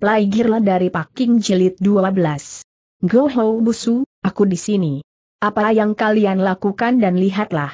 Plai Girla dari Paking Jilid 12. Go Ho Busu, aku di sini. Apa yang kalian lakukan dan lihatlah.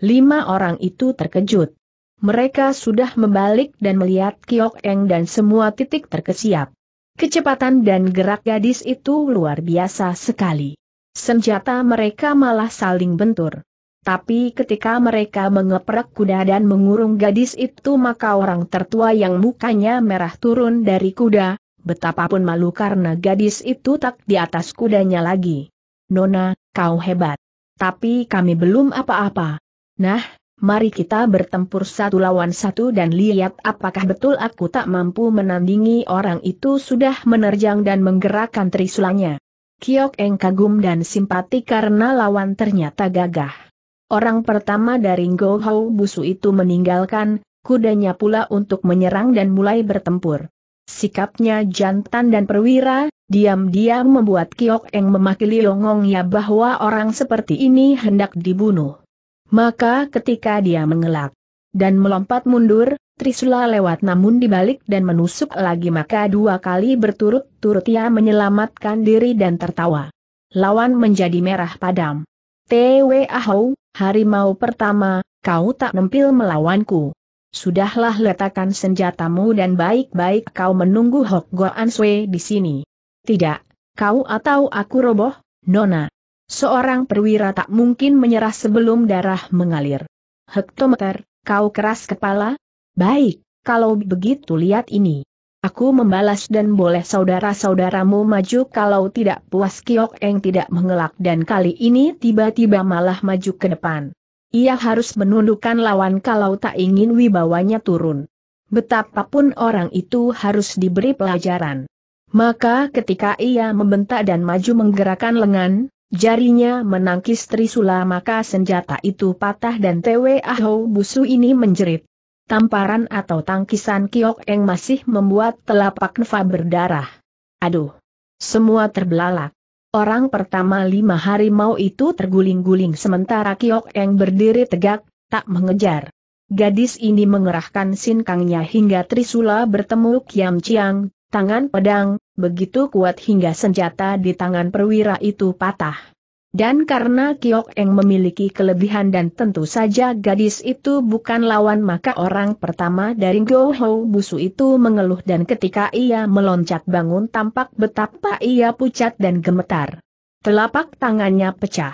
Lima orang itu terkejut. Mereka sudah membalik dan melihat Kiok Eng dan semua titik terkesiap. Kecepatan dan gerak gadis itu luar biasa sekali. Senjata mereka malah saling bentur. Tapi ketika mereka mengeprek kuda dan mengurung gadis itu maka orang tertua yang mukanya merah turun dari kuda, betapapun malu karena gadis itu tak di atas kudanya lagi. Nona, kau hebat. Tapi kami belum apa-apa. Nah, mari kita bertempur satu lawan satu dan lihat apakah betul aku tak mampu menandingi orang itu sudah menerjang dan menggerakkan trisulanya. Kiok Eng kagum dan simpati karena lawan ternyata gagah. Orang pertama dari Ngohou Busu itu meninggalkan, kudanya pula untuk menyerang dan mulai bertempur. Sikapnya jantan dan perwira, diam-diam membuat Kiok Eng memakili longongnya bahwa orang seperti ini hendak dibunuh. Maka ketika dia mengelak dan melompat mundur, Trisula lewat namun dibalik dan menusuk lagi maka dua kali berturut-turut ia menyelamatkan diri dan tertawa. Lawan menjadi merah padam. T.W. Ahau, Harimau pertama, kau tak nempil melawanku. Sudahlah letakkan senjatamu dan baik-baik kau menunggu Hok Goan Sui di sini. Tidak, kau atau aku roboh, Nona. Seorang perwira tak mungkin menyerah sebelum darah mengalir. Hektometer, kau keras kepala? Baik, kalau begitu lihat ini. Aku membalas dan boleh saudara-saudaramu maju kalau tidak puas Kiok Eng tidak mengelak dan kali ini tiba-tiba malah maju ke depan. Ia harus menundukkan lawan kalau tak ingin wibawanya turun. Betapapun orang itu harus diberi pelajaran. Maka ketika ia membentak dan maju menggerakkan lengan, jarinya menangkis Trisula maka senjata itu patah dan Tewe Ahou Busu ini menjerit tamparan atau tangkisan Kiok Eng masih membuat telapak Neva berdarah. Aduh! Semua terbelalak. Orang pertama lima hari mau itu terguling-guling sementara Kiok Eng berdiri tegak, tak mengejar. Gadis ini mengerahkan sinkangnya hingga Trisula bertemu Kiam Chiang, tangan pedang, begitu kuat hingga senjata di tangan perwira itu patah. Dan karena Kiok Eng memiliki kelebihan dan tentu saja gadis itu bukan lawan maka orang pertama dari Go Busu itu mengeluh dan ketika ia meloncat bangun tampak betapa ia pucat dan gemetar. Telapak tangannya pecah.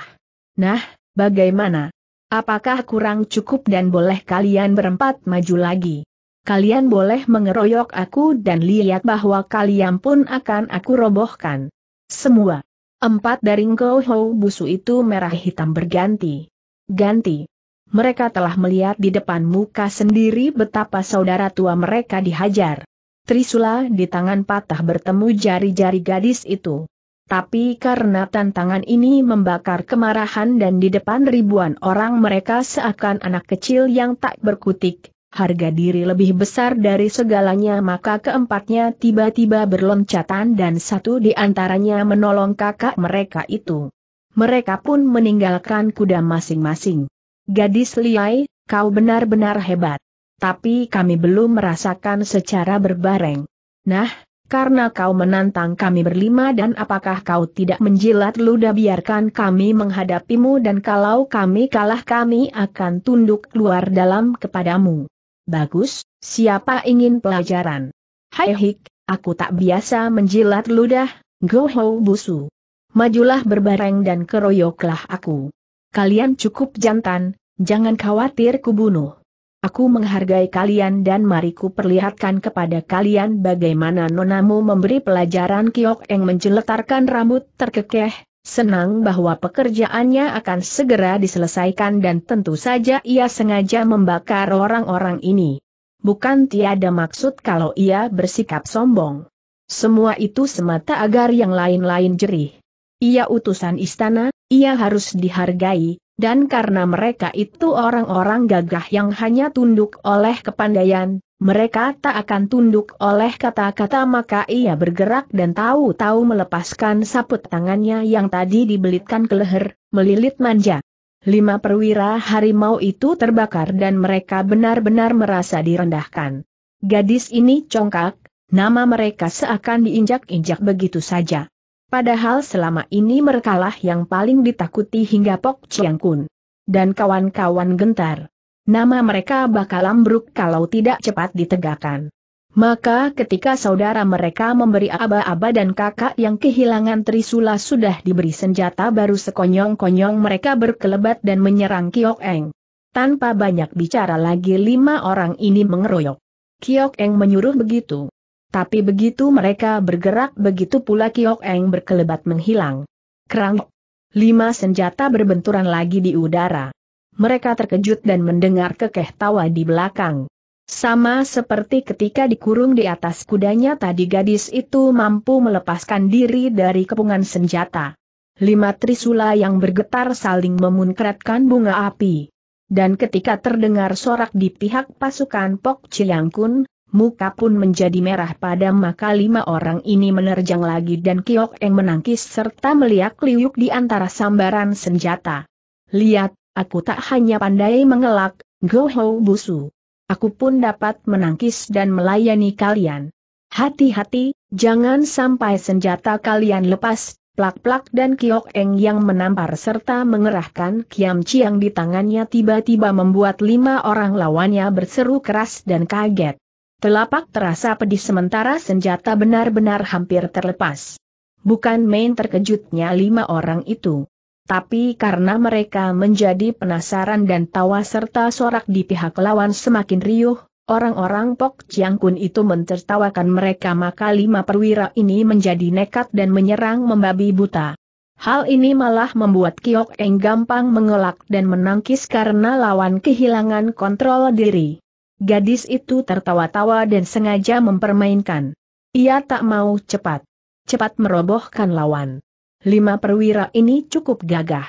Nah, bagaimana? Apakah kurang cukup dan boleh kalian berempat maju lagi? Kalian boleh mengeroyok aku dan lihat bahwa kalian pun akan aku robohkan. Semua. Empat daring Hou busu itu merah hitam berganti. Ganti. Mereka telah melihat di depan muka sendiri betapa saudara tua mereka dihajar. Trisula di tangan patah bertemu jari-jari gadis itu. Tapi karena tantangan ini membakar kemarahan dan di depan ribuan orang mereka seakan anak kecil yang tak berkutik, harga diri lebih besar dari segalanya maka keempatnya tiba-tiba berloncatan dan satu di antaranya menolong kakak mereka itu. Mereka pun meninggalkan kuda masing-masing. Gadis Liai, kau benar-benar hebat. Tapi kami belum merasakan secara berbareng. Nah, karena kau menantang kami berlima dan apakah kau tidak menjilat luda biarkan kami menghadapimu dan kalau kami kalah kami akan tunduk keluar dalam kepadamu. Bagus, siapa ingin pelajaran? Hai Hik, aku tak biasa menjilat ludah, goho busu. Majulah berbareng dan keroyoklah aku. Kalian cukup jantan, jangan khawatir kubunuh. Aku menghargai kalian dan mariku perlihatkan kepada kalian bagaimana nonamu memberi pelajaran Kiok yang menjeletarkan rambut terkekeh, Senang bahwa pekerjaannya akan segera diselesaikan dan tentu saja ia sengaja membakar orang-orang ini. Bukan tiada maksud kalau ia bersikap sombong. Semua itu semata agar yang lain-lain jerih. Ia utusan istana, ia harus dihargai, dan karena mereka itu orang-orang gagah yang hanya tunduk oleh kepandaian, mereka tak akan tunduk oleh kata-kata maka ia bergerak dan tahu-tahu melepaskan saput tangannya yang tadi dibelitkan ke leher, melilit manja. Lima perwira harimau itu terbakar dan mereka benar-benar merasa direndahkan. Gadis ini congkak, nama mereka seakan diinjak-injak begitu saja. Padahal selama ini merekalah yang paling ditakuti hingga Pok Chiang Kun. Dan kawan-kawan gentar. Nama mereka bakal ambruk kalau tidak cepat ditegakkan. Maka ketika saudara mereka memberi aba-aba dan kakak yang kehilangan Trisula sudah diberi senjata baru sekonyong-konyong mereka berkelebat dan menyerang Kiok Eng. Tanpa banyak bicara lagi lima orang ini mengeroyok. Kiok Eng menyuruh begitu. Tapi begitu mereka bergerak begitu pula Kiok Eng berkelebat menghilang. Kerang. Lima senjata berbenturan lagi di udara mereka terkejut dan mendengar kekeh tawa di belakang. Sama seperti ketika dikurung di atas kudanya tadi gadis itu mampu melepaskan diri dari kepungan senjata. Lima trisula yang bergetar saling memunkratkan bunga api. Dan ketika terdengar sorak di pihak pasukan Pok Kun, muka pun menjadi merah pada maka lima orang ini menerjang lagi dan Kiok Eng menangkis serta meliak liuk di antara sambaran senjata. Lihat, Aku tak hanya pandai mengelak, goho busu. Aku pun dapat menangkis dan melayani kalian. Hati-hati, jangan sampai senjata kalian lepas, plak-plak dan kiok eng yang menampar serta mengerahkan kiam ciang di tangannya tiba-tiba membuat lima orang lawannya berseru keras dan kaget. Telapak terasa pedih sementara senjata benar-benar hampir terlepas. Bukan main terkejutnya lima orang itu. Tapi karena mereka menjadi penasaran dan tawa serta sorak di pihak lawan semakin riuh, orang-orang Pok Chiang Kun itu mentertawakan mereka maka lima perwira ini menjadi nekat dan menyerang membabi buta. Hal ini malah membuat Kiok Eng gampang mengelak dan menangkis karena lawan kehilangan kontrol diri. Gadis itu tertawa-tawa dan sengaja mempermainkan. Ia tak mau cepat. Cepat merobohkan lawan lima perwira ini cukup gagah.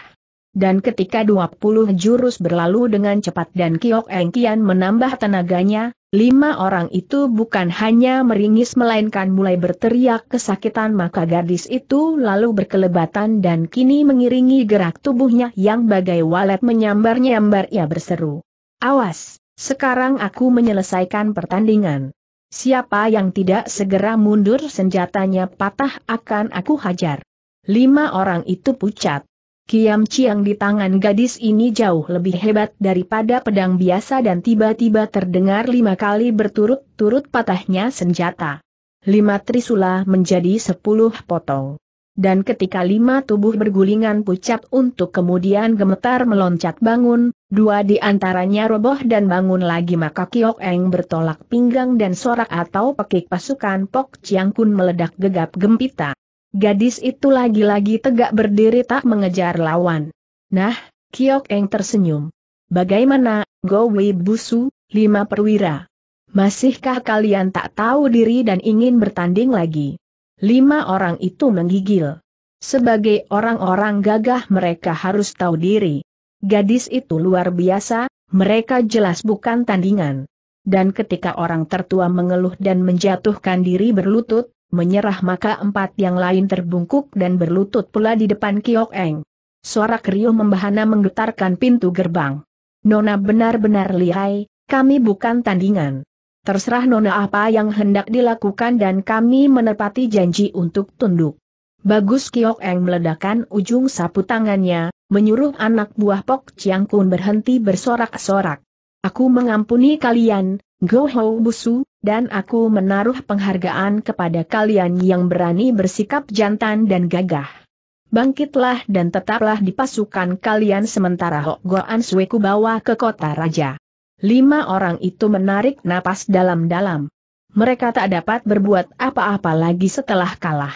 Dan ketika 20 jurus berlalu dengan cepat dan Kiok Eng Kian menambah tenaganya, lima orang itu bukan hanya meringis melainkan mulai berteriak kesakitan maka gadis itu lalu berkelebatan dan kini mengiringi gerak tubuhnya yang bagai walet menyambar-nyambar ia berseru. Awas, sekarang aku menyelesaikan pertandingan. Siapa yang tidak segera mundur senjatanya patah akan aku hajar. Lima orang itu pucat. Kiam Ciang di tangan gadis ini jauh lebih hebat daripada pedang biasa dan tiba-tiba terdengar lima kali berturut-turut patahnya senjata. Lima trisula menjadi sepuluh potong. Dan ketika lima tubuh bergulingan pucat untuk kemudian gemetar meloncat bangun, dua di antaranya roboh dan bangun lagi maka Kiok Eng bertolak pinggang dan sorak atau pekik pasukan Pok Ciang Kun meledak gegap gempita. Gadis itu lagi-lagi tegak berdiri tak mengejar lawan. Nah, Kiok Eng tersenyum. Bagaimana, Go Wei Busu, lima perwira? Masihkah kalian tak tahu diri dan ingin bertanding lagi? Lima orang itu menggigil. Sebagai orang-orang gagah mereka harus tahu diri. Gadis itu luar biasa, mereka jelas bukan tandingan. Dan ketika orang tertua mengeluh dan menjatuhkan diri berlutut, menyerah maka empat yang lain terbungkuk dan berlutut pula di depan Kiok Eng. Suara keriuh membahana menggetarkan pintu gerbang. Nona benar-benar lihai, kami bukan tandingan. Terserah Nona apa yang hendak dilakukan dan kami menepati janji untuk tunduk. Bagus Kiok Eng meledakan ujung sapu tangannya, menyuruh anak buah Pok Chiang Kun berhenti bersorak-sorak. Aku mengampuni kalian, Goho Busu, dan aku menaruh penghargaan kepada kalian yang berani bersikap jantan dan gagah. Bangkitlah dan tetaplah di pasukan kalian sementara Hokgoan Sueku bawa ke kota raja. Lima orang itu menarik napas dalam-dalam. Mereka tak dapat berbuat apa-apa lagi setelah kalah.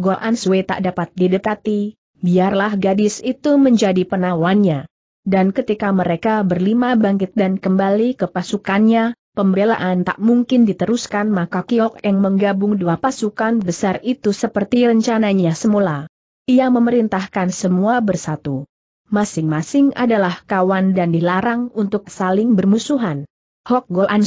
Goan Sue tak dapat didekati, biarlah gadis itu menjadi penawannya dan ketika mereka berlima bangkit dan kembali ke pasukannya, pembelaan tak mungkin diteruskan maka Kiok Eng menggabung dua pasukan besar itu seperti rencananya semula. Ia memerintahkan semua bersatu. Masing-masing adalah kawan dan dilarang untuk saling bermusuhan. Hok Gol An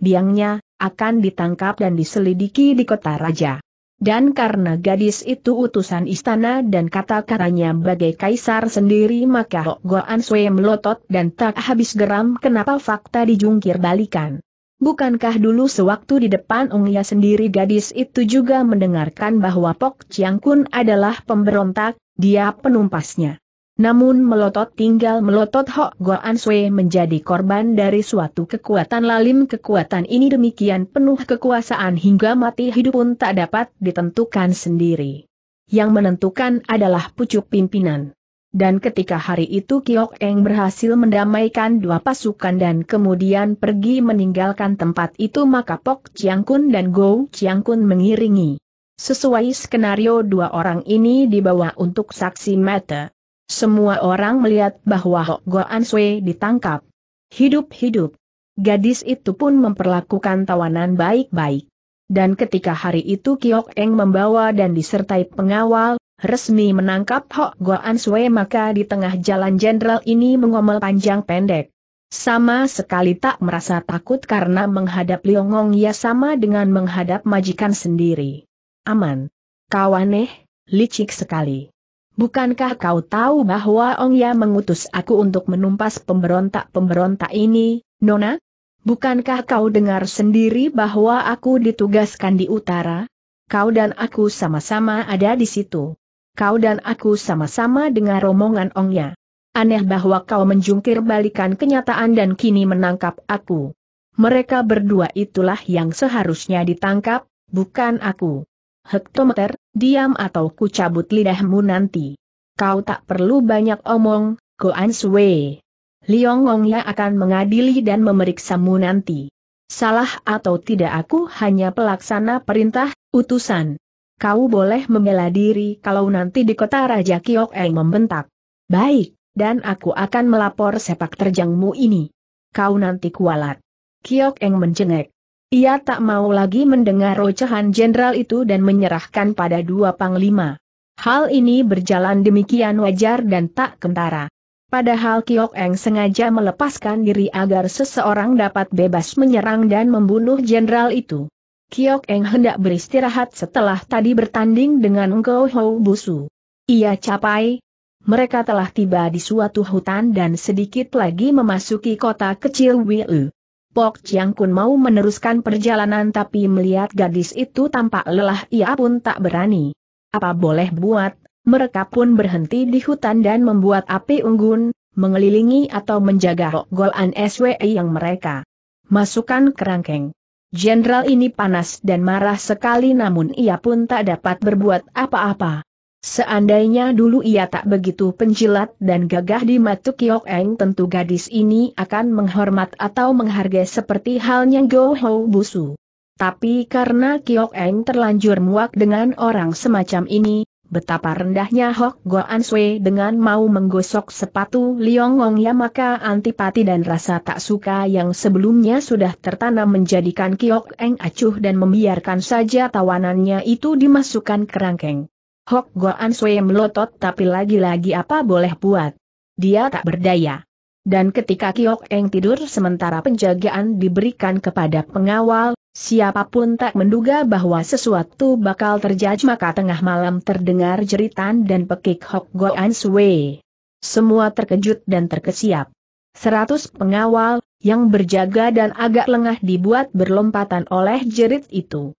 biangnya, akan ditangkap dan diselidiki di kota raja. Dan karena gadis itu utusan istana dan kata-katanya bagai kaisar sendiri maka Hok Goan Sui melotot dan tak habis geram kenapa fakta dijungkir balikan. Bukankah dulu sewaktu di depan Ungya sendiri gadis itu juga mendengarkan bahwa Pok Chiang Kun adalah pemberontak, dia penumpasnya. Namun melotot tinggal melotot Hok Goan Sui menjadi korban dari suatu kekuatan lalim kekuatan ini demikian penuh kekuasaan hingga mati hidup pun tak dapat ditentukan sendiri. Yang menentukan adalah pucuk pimpinan. Dan ketika hari itu Kiok Eng berhasil mendamaikan dua pasukan dan kemudian pergi meninggalkan tempat itu maka Pok Chiang Kun dan Go Chiang Kun mengiringi. Sesuai skenario dua orang ini dibawa untuk saksi mata. Semua orang melihat bahwa Hok Goan Sui ditangkap. Hidup-hidup. Gadis itu pun memperlakukan tawanan baik-baik. Dan ketika hari itu Kiok Eng membawa dan disertai pengawal, resmi menangkap Hok Goan Sui maka di tengah jalan jenderal ini mengomel panjang pendek. Sama sekali tak merasa takut karena menghadap Liongong ya sama dengan menghadap majikan sendiri. Aman. Kawaneh, licik sekali. Bukankah kau tahu bahwa Ong Ya mengutus aku untuk menumpas pemberontak-pemberontak ini, Nona? Bukankah kau dengar sendiri bahwa aku ditugaskan di utara? Kau dan aku sama-sama ada di situ. Kau dan aku sama-sama dengar romongan Ong Ya. Aneh bahwa kau menjungkir balikan kenyataan dan kini menangkap aku. Mereka berdua itulah yang seharusnya ditangkap, bukan aku. Hektometer, diam atau ku cabut lidahmu nanti. Kau tak perlu banyak omong, Go Goan Sui. Liong ya akan mengadili dan memeriksamu nanti. Salah atau tidak aku hanya pelaksana perintah, utusan. Kau boleh membela diri kalau nanti di kota Raja Kiok Eng membentak. Baik, dan aku akan melapor sepak terjangmu ini. Kau nanti kualat. Kiok Eng mencengek. Ia tak mau lagi mendengar rocehan jenderal itu dan menyerahkan pada dua panglima. Hal ini berjalan demikian wajar dan tak kentara. Padahal Kiok Eng sengaja melepaskan diri agar seseorang dapat bebas menyerang dan membunuh jenderal itu. Kiok Eng hendak beristirahat setelah tadi bertanding dengan Ngo Hou Busu. Ia capai. Mereka telah tiba di suatu hutan dan sedikit lagi memasuki kota kecil Wiu. Pok Chiang Kun mau meneruskan perjalanan tapi melihat gadis itu tampak lelah ia pun tak berani. Apa boleh buat, mereka pun berhenti di hutan dan membuat api unggun, mengelilingi atau menjaga rokgolan SWE yang mereka masukkan kerangkeng. Jenderal ini panas dan marah sekali namun ia pun tak dapat berbuat apa-apa. Seandainya dulu ia tak begitu penjilat dan gagah di mata Kiok Eng tentu gadis ini akan menghormat atau menghargai seperti halnya Go Ho Busu. Tapi karena Kiok Eng terlanjur muak dengan orang semacam ini, betapa rendahnya Hok Goan Sui dengan mau menggosok sepatu Liong Ong ya maka antipati dan rasa tak suka yang sebelumnya sudah tertanam menjadikan Kiok Eng acuh dan membiarkan saja tawanannya itu dimasukkan kerangkeng. Hok Goan Sui melotot tapi lagi-lagi apa boleh buat. Dia tak berdaya. Dan ketika Kiok Eng tidur sementara penjagaan diberikan kepada pengawal, siapapun tak menduga bahwa sesuatu bakal terjadi maka tengah malam terdengar jeritan dan pekik Hok Goan Sui. Semua terkejut dan terkesiap. Seratus pengawal, yang berjaga dan agak lengah dibuat berlompatan oleh jerit itu.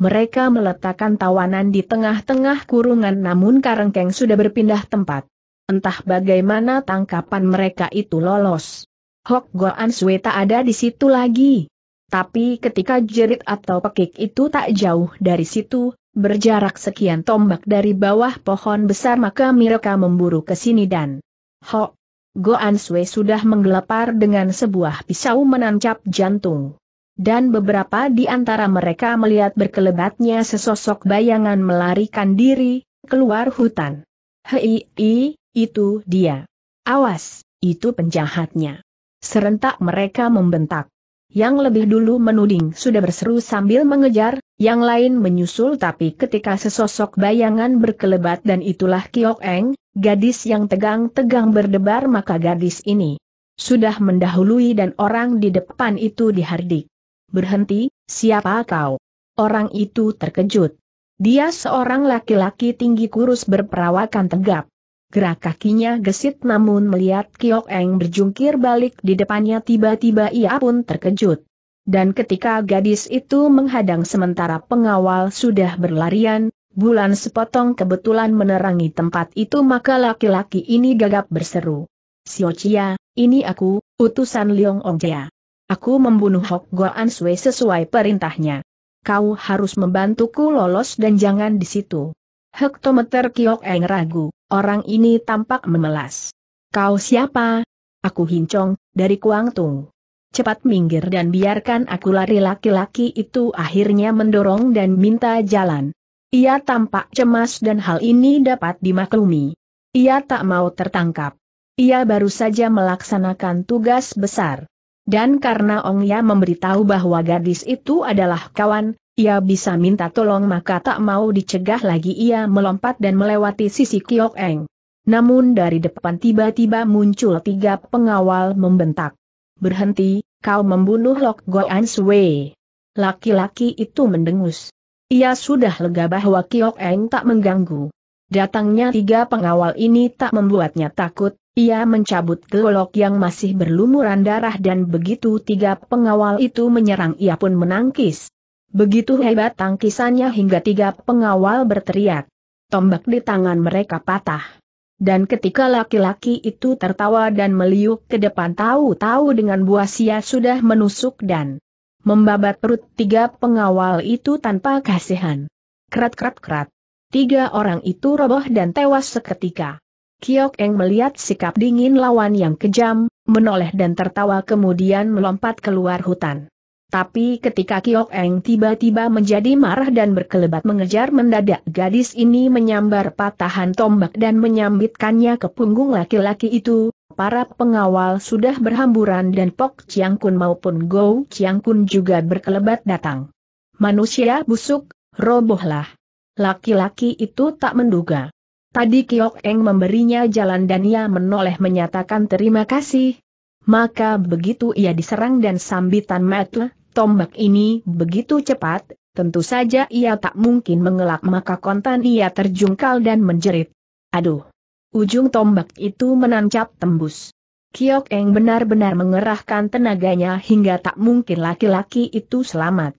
Mereka meletakkan tawanan di tengah-tengah kurungan namun Karengkeng sudah berpindah tempat. Entah bagaimana tangkapan mereka itu lolos. Hok Goan Sue tak ada di situ lagi. Tapi ketika jerit atau pekik itu tak jauh dari situ, berjarak sekian tombak dari bawah pohon besar maka mereka memburu ke sini dan Hok Goan Sue sudah menggelepar dengan sebuah pisau menancap jantung dan beberapa di antara mereka melihat berkelebatnya sesosok bayangan melarikan diri, keluar hutan. Hei, i, itu dia. Awas, itu penjahatnya. Serentak mereka membentak. Yang lebih dulu menuding sudah berseru sambil mengejar, yang lain menyusul tapi ketika sesosok bayangan berkelebat dan itulah Kiok Eng, gadis yang tegang-tegang berdebar maka gadis ini sudah mendahului dan orang di depan itu dihardik berhenti, siapa kau? Orang itu terkejut. Dia seorang laki-laki tinggi kurus berperawakan tegap. Gerak kakinya gesit namun melihat Kiok Eng berjungkir balik di depannya tiba-tiba ia pun terkejut. Dan ketika gadis itu menghadang sementara pengawal sudah berlarian, bulan sepotong kebetulan menerangi tempat itu maka laki-laki ini gagap berseru. Xiao Chia, ini aku, utusan Liong Ongjia. Aku membunuh Hok Goan Sui sesuai perintahnya. Kau harus membantuku lolos dan jangan di situ. Hektometer Kiok Eng ragu, orang ini tampak memelas. Kau siapa? Aku Hincong, dari Kuang Tung. Cepat minggir dan biarkan aku lari laki-laki itu akhirnya mendorong dan minta jalan. Ia tampak cemas dan hal ini dapat dimaklumi. Ia tak mau tertangkap. Ia baru saja melaksanakan tugas besar. Dan karena Ong Ya memberitahu bahwa gadis itu adalah kawan, ia bisa minta tolong maka tak mau dicegah lagi ia melompat dan melewati sisi Kiok Eng. Namun dari depan tiba-tiba muncul tiga pengawal membentak. Berhenti, kau membunuh Lok Goan Sui. Laki-laki itu mendengus. Ia sudah lega bahwa Kiok Eng tak mengganggu. Datangnya tiga pengawal ini tak membuatnya takut, ia mencabut golok yang masih berlumuran darah dan begitu tiga pengawal itu menyerang ia pun menangkis. Begitu hebat tangkisannya hingga tiga pengawal berteriak. Tombak di tangan mereka patah. Dan ketika laki-laki itu tertawa dan meliuk ke depan tahu-tahu dengan buah sia sudah menusuk dan membabat perut tiga pengawal itu tanpa kasihan. Krat-krat-krat. Tiga orang itu roboh dan tewas seketika. Kiok Eng melihat sikap dingin lawan yang kejam, menoleh dan tertawa kemudian melompat keluar hutan. Tapi ketika Kiok Eng tiba-tiba menjadi marah dan berkelebat mengejar mendadak gadis ini menyambar patahan tombak dan menyambitkannya ke punggung laki-laki itu, para pengawal sudah berhamburan dan Pok Chiang Kun maupun Go Chiang Kun juga berkelebat datang. Manusia busuk, robohlah. Laki-laki itu tak menduga. Tadi Kiok Eng memberinya jalan dan ia menoleh menyatakan terima kasih. Maka begitu ia diserang dan sambitan metel, tombak ini begitu cepat, tentu saja ia tak mungkin mengelak maka kontan ia terjungkal dan menjerit. Aduh! Ujung tombak itu menancap tembus. Kiok Eng benar-benar mengerahkan tenaganya hingga tak mungkin laki-laki itu selamat.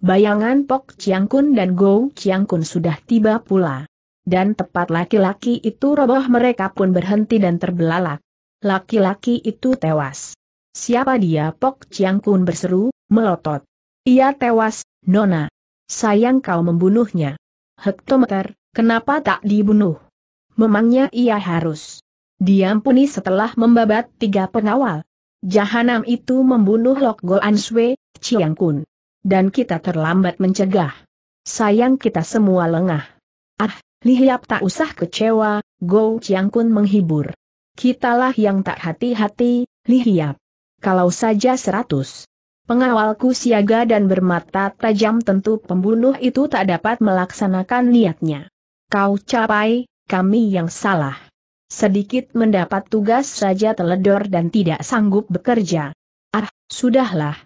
Bayangan Pok Chiang Kun dan Go Chiang Kun sudah tiba pula. Dan tepat laki-laki itu roboh mereka pun berhenti dan terbelalak. Laki-laki itu tewas. Siapa dia Pok Chiang Kun berseru, melotot. Ia tewas, Nona. Sayang kau membunuhnya. Hektometer, kenapa tak dibunuh? Memangnya ia harus. Diampuni setelah membabat tiga pengawal. Jahanam itu membunuh Lok Goan Sui, Chiang Kun. Dan kita terlambat mencegah. Sayang kita semua lengah. Ah, Lihiap tak usah kecewa, Go Chiang Kun menghibur. Kitalah yang tak hati-hati, Lihiap. Kalau saja seratus. Pengawalku siaga dan bermata tajam tentu pembunuh itu tak dapat melaksanakan niatnya. Kau capai, kami yang salah. Sedikit mendapat tugas saja teledor dan tidak sanggup bekerja. Ah, sudahlah,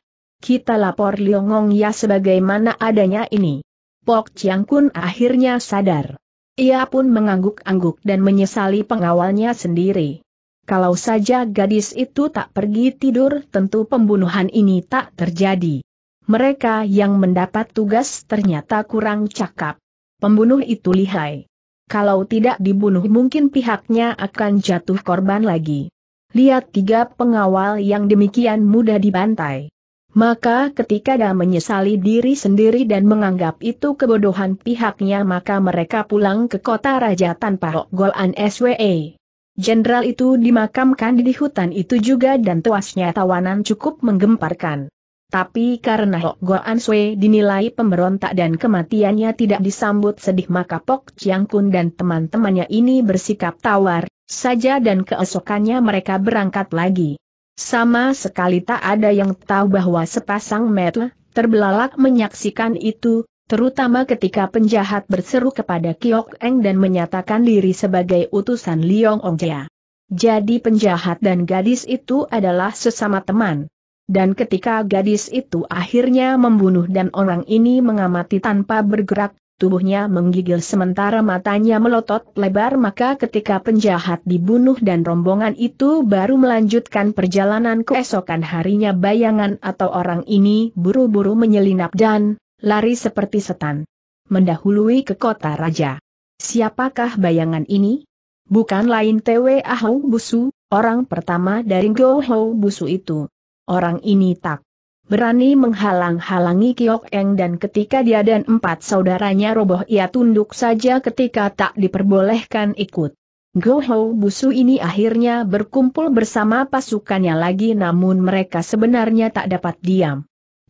kita lapor Liongong ya sebagaimana adanya ini. Pok Chiang Kun akhirnya sadar. Ia pun mengangguk-angguk dan menyesali pengawalnya sendiri. Kalau saja gadis itu tak pergi tidur tentu pembunuhan ini tak terjadi. Mereka yang mendapat tugas ternyata kurang cakap. Pembunuh itu lihai. Kalau tidak dibunuh mungkin pihaknya akan jatuh korban lagi. Lihat tiga pengawal yang demikian mudah dibantai. Maka ketika dia menyesali diri sendiri dan menganggap itu kebodohan pihaknya maka mereka pulang ke kota raja tanpa Golan SWE. Jenderal itu dimakamkan di hutan itu juga dan tuasnya tawanan cukup menggemparkan. Tapi karena Golan SWE dinilai pemberontak dan kematiannya tidak disambut sedih maka Pok Chiang Kun dan teman-temannya ini bersikap tawar saja dan keesokannya mereka berangkat lagi. Sama sekali tak ada yang tahu bahwa sepasang metel terbelalak menyaksikan itu, terutama ketika penjahat berseru kepada Kiok Eng dan menyatakan diri sebagai utusan Liong Jia. Jadi penjahat dan gadis itu adalah sesama teman. Dan ketika gadis itu akhirnya membunuh dan orang ini mengamati tanpa bergerak, tubuhnya menggigil sementara matanya melotot lebar maka ketika penjahat dibunuh dan rombongan itu baru melanjutkan perjalanan keesokan harinya bayangan atau orang ini buru-buru menyelinap dan lari seperti setan. Mendahului ke kota raja. Siapakah bayangan ini? Bukan lain Tewe Ahou Busu, orang pertama dari Gohau Busu itu. Orang ini tak berani menghalang-halangi Kiok Eng dan ketika dia dan empat saudaranya roboh ia tunduk saja ketika tak diperbolehkan ikut. Goho Busu ini akhirnya berkumpul bersama pasukannya lagi namun mereka sebenarnya tak dapat diam.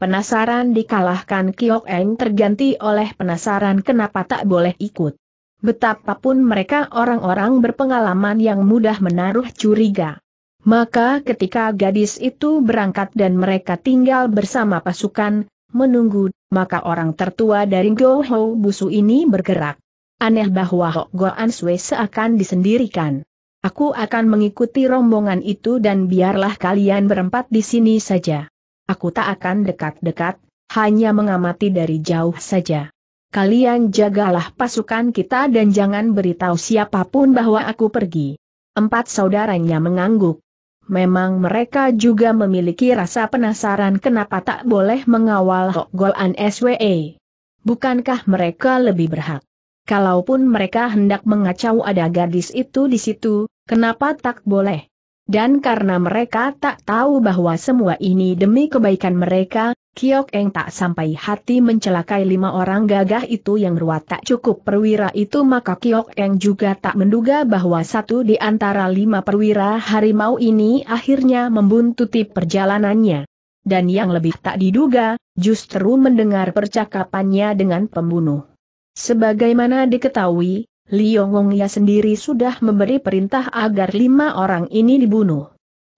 Penasaran dikalahkan Kiok Eng terganti oleh penasaran kenapa tak boleh ikut. Betapapun mereka orang-orang berpengalaman yang mudah menaruh curiga. Maka ketika gadis itu berangkat dan mereka tinggal bersama pasukan, menunggu, maka orang tertua dari Go Ho Busu ini bergerak. Aneh bahwa Go Goan Sui seakan disendirikan. Aku akan mengikuti rombongan itu dan biarlah kalian berempat di sini saja. Aku tak akan dekat-dekat, hanya mengamati dari jauh saja. Kalian jagalah pasukan kita dan jangan beritahu siapapun bahwa aku pergi. Empat saudaranya mengangguk. Memang mereka juga memiliki rasa penasaran kenapa tak boleh mengawal Hok Golan SWE. Bukankah mereka lebih berhak? Kalaupun mereka hendak mengacau ada gadis itu di situ, kenapa tak boleh? Dan karena mereka tak tahu bahwa semua ini demi kebaikan mereka, Kiok Eng tak sampai hati mencelakai lima orang gagah itu yang ruat tak cukup perwira itu maka Kiok Eng juga tak menduga bahwa satu di antara lima perwira harimau ini akhirnya membuntuti perjalanannya. Dan yang lebih tak diduga, justru mendengar percakapannya dengan pembunuh. Sebagaimana diketahui, ya sendiri sudah memberi perintah agar lima orang ini dibunuh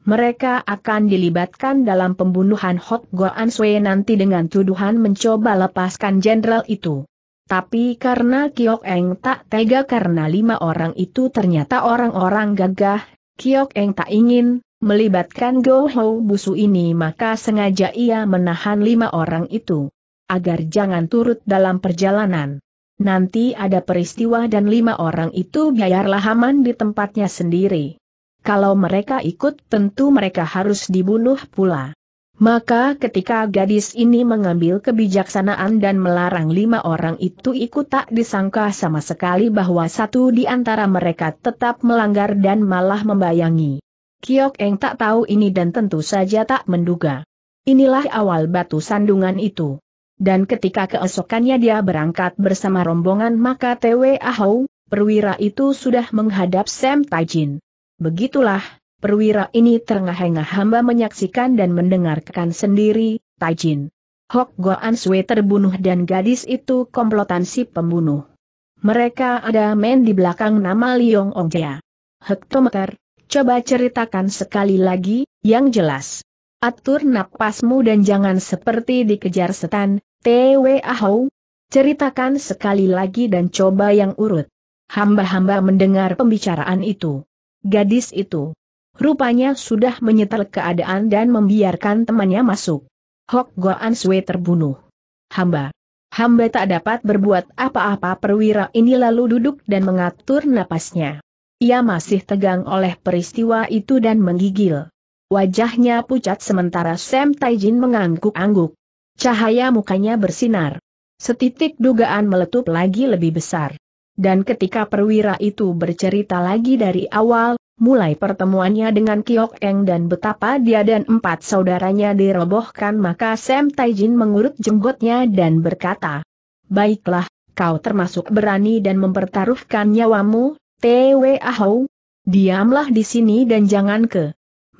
mereka akan dilibatkan dalam pembunuhan Hot Goan Sui nanti dengan tuduhan mencoba lepaskan jenderal itu. Tapi karena Kiok Eng tak tega karena lima orang itu ternyata orang-orang gagah, Kiok Eng tak ingin melibatkan Go Ho Busu ini maka sengaja ia menahan lima orang itu. Agar jangan turut dalam perjalanan. Nanti ada peristiwa dan lima orang itu biarlah aman di tempatnya sendiri. Kalau mereka ikut tentu mereka harus dibunuh pula. Maka ketika gadis ini mengambil kebijaksanaan dan melarang lima orang itu ikut tak disangka sama sekali bahwa satu di antara mereka tetap melanggar dan malah membayangi. Kiok Eng tak tahu ini dan tentu saja tak menduga. Inilah awal batu sandungan itu. Dan ketika keesokannya dia berangkat bersama rombongan maka TW Ahau, perwira itu sudah menghadap Sam Tajin. Begitulah, perwira ini terengah-engah hamba menyaksikan dan mendengarkan sendiri, Taijin. Hok Goan Sui terbunuh dan gadis itu komplotan si pembunuh. Mereka ada men di belakang nama Liong Jia. Hektometer, coba ceritakan sekali lagi, yang jelas. Atur napasmu dan jangan seperti dikejar setan, T.W. Ahou. Ceritakan sekali lagi dan coba yang urut. Hamba-hamba mendengar pembicaraan itu. Gadis itu rupanya sudah menyetel keadaan dan membiarkan temannya masuk. Hok Goan Sui terbunuh. Hamba. Hamba tak dapat berbuat apa-apa perwira ini lalu duduk dan mengatur napasnya. Ia masih tegang oleh peristiwa itu dan menggigil. Wajahnya pucat sementara Sam Taijin mengangguk-angguk. Cahaya mukanya bersinar. Setitik dugaan meletup lagi lebih besar. Dan ketika perwira itu bercerita lagi dari awal, mulai pertemuannya dengan Kiok Eng dan betapa dia dan empat saudaranya dirobohkan maka Sam Taijin mengurut jenggotnya dan berkata, Baiklah, kau termasuk berani dan mempertaruhkan nyawamu, T.W. Ahau. Diamlah di sini dan jangan ke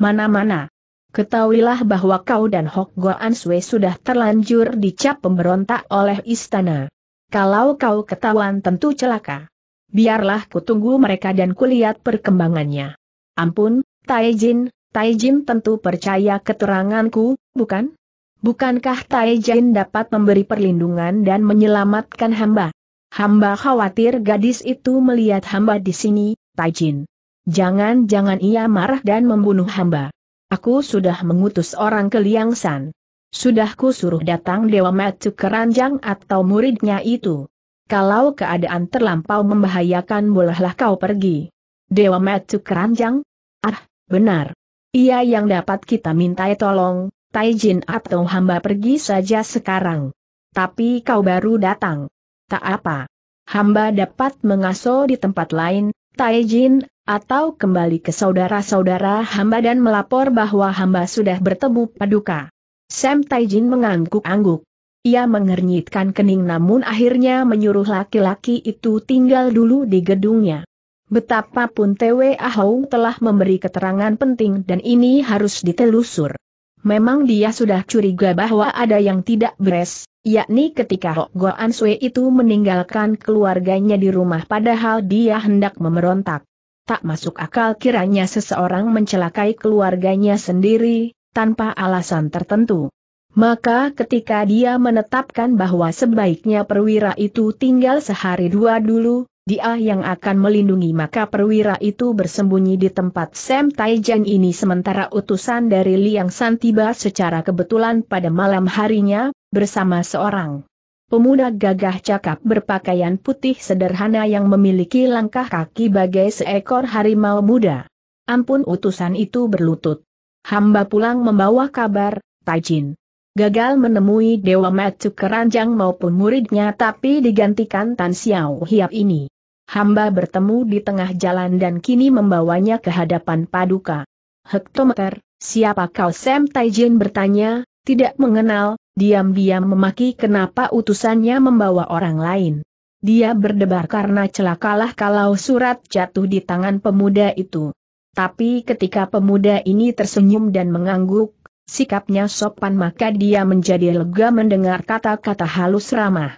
mana-mana. Ketahuilah bahwa kau dan Hok Goan Sue sudah terlanjur dicap pemberontak oleh istana. Kalau kau ketahuan tentu celaka. Biarlah kutunggu mereka dan kulihat perkembangannya. Ampun, Taijin, Taijin tentu percaya keteranganku, bukan? Bukankah Taijin dapat memberi perlindungan dan menyelamatkan hamba? Hamba khawatir gadis itu melihat hamba di sini, Taijin. Jangan-jangan ia marah dan membunuh hamba. Aku sudah mengutus orang ke Liang sudah suruh datang Dewa Matu Keranjang atau muridnya itu. Kalau keadaan terlampau membahayakan bolehlah kau pergi. Dewa Matu Keranjang? Ah, benar. Ia yang dapat kita mintai tolong, Taijin atau hamba pergi saja sekarang. Tapi kau baru datang. Tak apa. Hamba dapat mengasuh di tempat lain, Taijin atau kembali ke saudara-saudara hamba dan melapor bahwa hamba sudah bertemu paduka. Sam Taijin mengangguk-angguk. Ia mengernyitkan kening namun akhirnya menyuruh laki-laki itu tinggal dulu di gedungnya. Betapapun TW Ahau telah memberi keterangan penting dan ini harus ditelusur. Memang dia sudah curiga bahwa ada yang tidak beres, yakni ketika Hok An Sui itu meninggalkan keluarganya di rumah padahal dia hendak memberontak. Tak masuk akal kiranya seseorang mencelakai keluarganya sendiri, tanpa alasan tertentu. Maka ketika dia menetapkan bahwa sebaiknya perwira itu tinggal sehari dua dulu, dia yang akan melindungi maka perwira itu bersembunyi di tempat Sam Taijan ini sementara utusan dari Liang San tiba secara kebetulan pada malam harinya, bersama seorang pemuda gagah cakap berpakaian putih sederhana yang memiliki langkah kaki bagai seekor harimau muda. Ampun utusan itu berlutut. Hamba pulang membawa kabar, Taijin. Gagal menemui Dewa Matsu Keranjang maupun muridnya tapi digantikan Tan Xiao Hiap ini. Hamba bertemu di tengah jalan dan kini membawanya ke hadapan paduka. Hektometer, siapa kau Sam Taijin bertanya, tidak mengenal, diam-diam memaki kenapa utusannya membawa orang lain. Dia berdebar karena celakalah kalau surat jatuh di tangan pemuda itu. Tapi ketika pemuda ini tersenyum dan mengangguk, sikapnya sopan maka dia menjadi lega mendengar kata-kata halus ramah.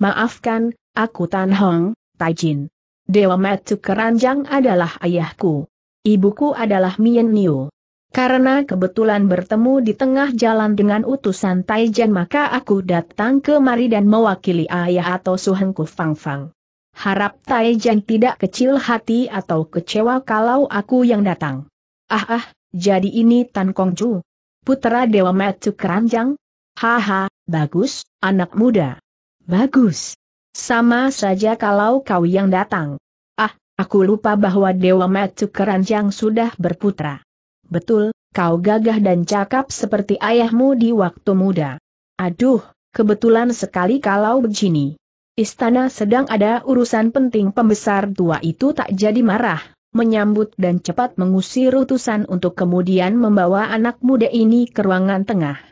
Maafkan, aku Tan Hong, Taijin. Dewa Metu Keranjang adalah ayahku. Ibuku adalah Mian Niu. Karena kebetulan bertemu di tengah jalan dengan utusan Taijan maka aku datang kemari dan mewakili ayah atau suhengku Fang Fang harap Taijan tidak kecil hati atau kecewa kalau aku yang datang. Ah ah, jadi ini Tan Kongju, putera Dewa Metu Keranjang? Haha, bagus, anak muda. Bagus. Sama saja kalau kau yang datang. Ah, aku lupa bahwa Dewa Metu Keranjang sudah berputra. Betul, kau gagah dan cakap seperti ayahmu di waktu muda. Aduh, kebetulan sekali kalau begini. Istana sedang ada urusan penting pembesar tua itu tak jadi marah, menyambut dan cepat mengusir utusan untuk kemudian membawa anak muda ini ke ruangan tengah.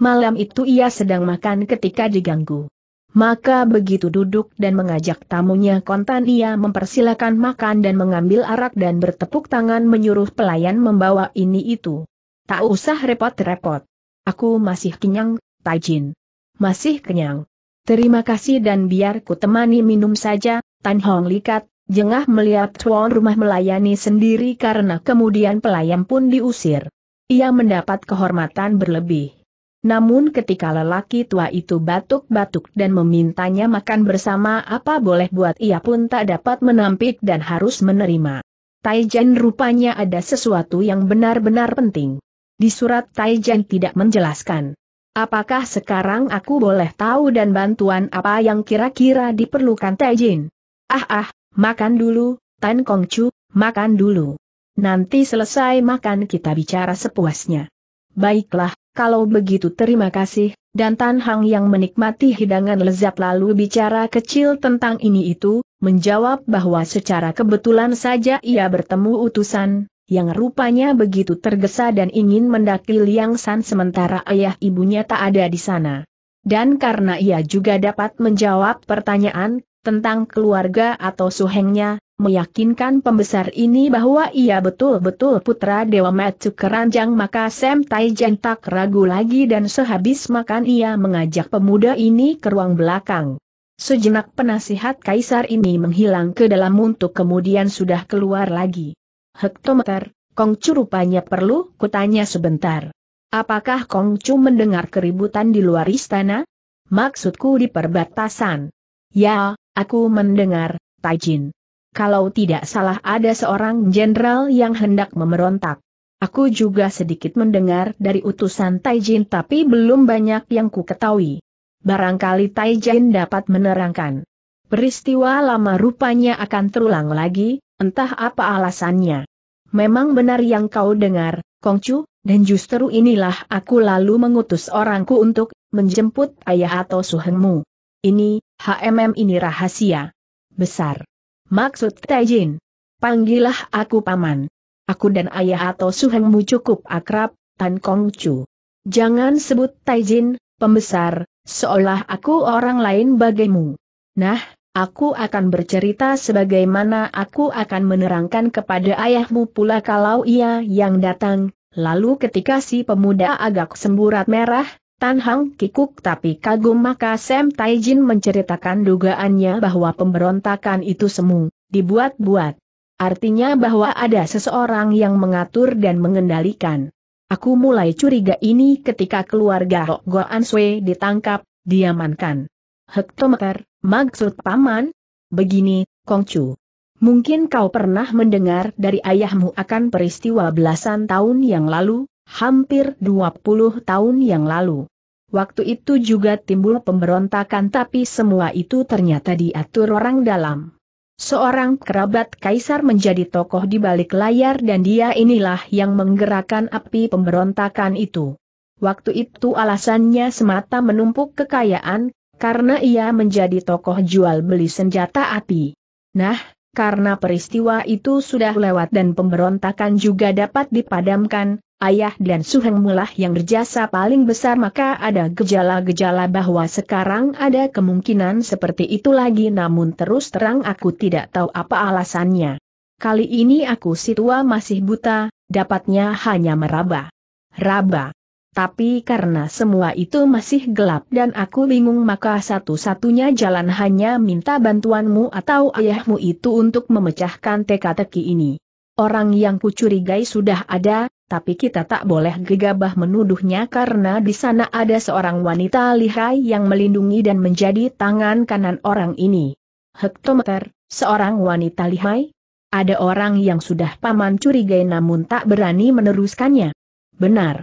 Malam itu ia sedang makan ketika diganggu. Maka begitu duduk dan mengajak tamunya kontan ia mempersilahkan makan dan mengambil arak dan bertepuk tangan menyuruh pelayan membawa ini itu. Tak usah repot-repot. Aku masih kenyang, Tajin. Masih kenyang. Terima kasih dan biar ku temani minum saja, Tan Hong likat, jengah melihat tuan rumah melayani sendiri karena kemudian pelayan pun diusir. Ia mendapat kehormatan berlebih. Namun ketika lelaki tua itu batuk-batuk dan memintanya makan bersama apa boleh buat ia pun tak dapat menampik dan harus menerima. Taijen rupanya ada sesuatu yang benar-benar penting. Di surat Taijen tidak menjelaskan. Apakah sekarang aku boleh tahu dan bantuan apa yang kira-kira diperlukan Taijin? Ah ah, makan dulu, Tan Chu, makan dulu. Nanti selesai makan kita bicara sepuasnya. Baiklah, kalau begitu terima kasih, dan Tan Hang yang menikmati hidangan lezat lalu bicara kecil tentang ini itu, menjawab bahwa secara kebetulan saja ia bertemu utusan, yang rupanya begitu tergesa dan ingin mendaki Liang San sementara ayah ibunya tak ada di sana. Dan karena ia juga dapat menjawab pertanyaan tentang keluarga atau suhengnya, meyakinkan pembesar ini bahwa ia betul-betul putra Dewa Metsu Keranjang maka Sam Taijan tak ragu lagi dan sehabis makan ia mengajak pemuda ini ke ruang belakang. Sejenak penasihat kaisar ini menghilang ke dalam untuk kemudian sudah keluar lagi hektometer, Kong Chu rupanya perlu kutanya sebentar. Apakah Kong Chu mendengar keributan di luar istana? Maksudku di perbatasan. Ya, aku mendengar, Taijin. Kalau tidak salah ada seorang jenderal yang hendak memberontak. Aku juga sedikit mendengar dari utusan Taijin tapi belum banyak yang ku ketahui. Barangkali Taijin dapat menerangkan. Peristiwa lama rupanya akan terulang lagi, entah apa alasannya. Memang benar yang kau dengar, Kongcu, dan justru inilah aku lalu mengutus orangku untuk menjemput ayah atau suhengmu. Ini, HMM ini rahasia. Besar. Maksud Taijin. Panggillah aku paman. Aku dan ayah atau suhengmu cukup akrab, Tan Kongcu. Jangan sebut Taijin, pembesar, seolah aku orang lain bagaimu. Nah, Aku akan bercerita sebagaimana aku akan menerangkan kepada ayahmu pula kalau ia yang datang. Lalu ketika si pemuda agak semburat merah, Tan Hang kikuk tapi kagum maka Sam Taijin menceritakan dugaannya bahwa pemberontakan itu semu, dibuat-buat. Artinya bahwa ada seseorang yang mengatur dan mengendalikan. Aku mulai curiga ini ketika keluarga Hok Goan Sui ditangkap, diamankan. Hektometer, maksud paman? Begini, Kongcu. Mungkin kau pernah mendengar dari ayahmu akan peristiwa belasan tahun yang lalu, hampir 20 tahun yang lalu. Waktu itu juga timbul pemberontakan tapi semua itu ternyata diatur orang dalam. Seorang kerabat kaisar menjadi tokoh di balik layar dan dia inilah yang menggerakkan api pemberontakan itu. Waktu itu alasannya semata menumpuk kekayaan, karena ia menjadi tokoh jual beli senjata api. Nah, karena peristiwa itu sudah lewat dan pemberontakan juga dapat dipadamkan, ayah dan Suheng Mulah yang berjasa paling besar maka ada gejala-gejala bahwa sekarang ada kemungkinan seperti itu lagi namun terus terang aku tidak tahu apa alasannya. Kali ini aku si tua masih buta, dapatnya hanya meraba. Raba. Tapi karena semua itu masih gelap dan aku bingung maka satu-satunya jalan hanya minta bantuanmu atau ayahmu itu untuk memecahkan teka-teki ini. Orang yang kucurigai sudah ada, tapi kita tak boleh gegabah menuduhnya karena di sana ada seorang wanita lihai yang melindungi dan menjadi tangan kanan orang ini. Hektometer, seorang wanita lihai? Ada orang yang sudah paman curigai namun tak berani meneruskannya. Benar.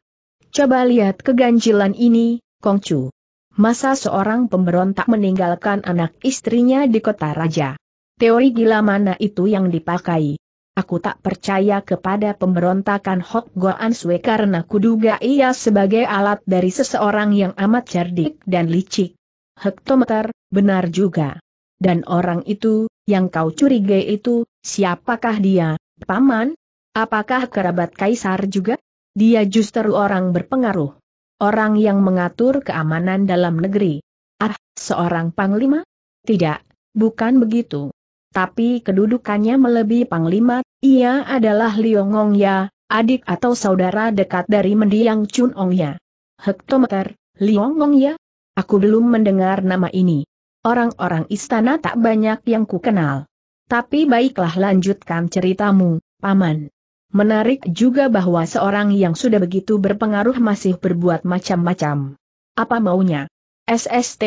Coba lihat keganjilan ini, Kongcu. Masa seorang pemberontak meninggalkan anak istrinya di kota raja? Teori gila mana itu yang dipakai? Aku tak percaya kepada pemberontakan Hok Goan Sue karena kuduga ia sebagai alat dari seseorang yang amat cerdik dan licik. Hektometer, benar juga. Dan orang itu, yang kau curigai itu, siapakah dia, paman? Apakah kerabat kaisar juga? Dia justru orang berpengaruh. Orang yang mengatur keamanan dalam negeri. Ah, seorang panglima? Tidak, bukan begitu. Tapi kedudukannya melebihi panglima, ia adalah Liongong Ya, adik atau saudara dekat dari mendiang Chun Ong Ya. Hektometer, Liongong Ya? Aku belum mendengar nama ini. Orang-orang istana tak banyak yang kukenal. Tapi baiklah lanjutkan ceritamu, Paman. Menarik juga bahwa seorang yang sudah begitu berpengaruh masih berbuat macam-macam. Apa maunya? SST,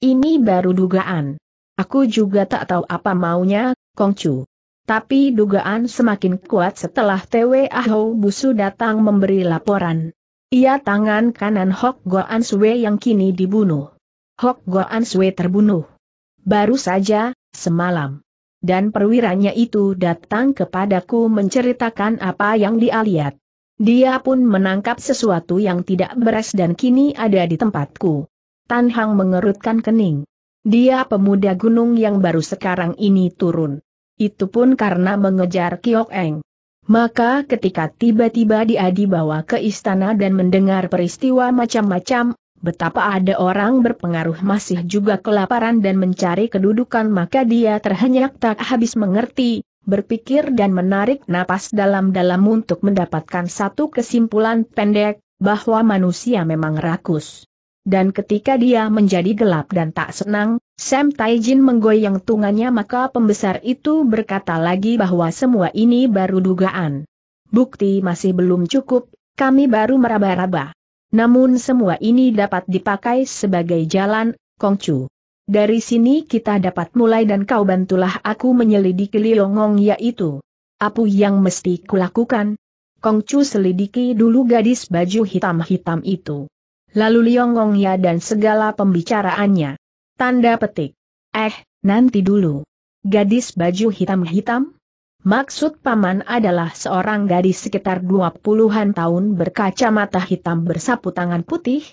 ini baru dugaan. Aku juga tak tahu apa maunya, Kongcu. Tapi dugaan semakin kuat setelah TW Ahou Busu datang memberi laporan. Ia tangan kanan Hok Goan Sue yang kini dibunuh. Hok Goan Sue terbunuh. Baru saja, semalam dan perwiranya itu datang kepadaku menceritakan apa yang dia lihat. Dia pun menangkap sesuatu yang tidak beres dan kini ada di tempatku. Tan Hang mengerutkan kening. Dia pemuda gunung yang baru sekarang ini turun. Itu pun karena mengejar Kiok Eng. Maka ketika tiba-tiba dia dibawa ke istana dan mendengar peristiwa macam-macam, Betapa ada orang berpengaruh masih juga kelaparan dan mencari kedudukan maka dia terhenyak tak habis mengerti, berpikir dan menarik napas dalam-dalam untuk mendapatkan satu kesimpulan pendek, bahwa manusia memang rakus. Dan ketika dia menjadi gelap dan tak senang, Sam Taijin menggoyang tungannya maka pembesar itu berkata lagi bahwa semua ini baru dugaan. Bukti masih belum cukup, kami baru meraba-raba. Namun semua ini dapat dipakai sebagai jalan, Kongcu. Dari sini kita dapat mulai dan kau bantulah aku menyelidiki Liongong yaitu. Apa yang mesti kulakukan? Kongcu selidiki dulu gadis baju hitam-hitam itu. Lalu Liongong ya dan segala pembicaraannya. Tanda petik. Eh, nanti dulu. Gadis baju hitam-hitam? Maksud paman adalah seorang gadis sekitar dua puluhan tahun berkacamata hitam bersapu tangan putih.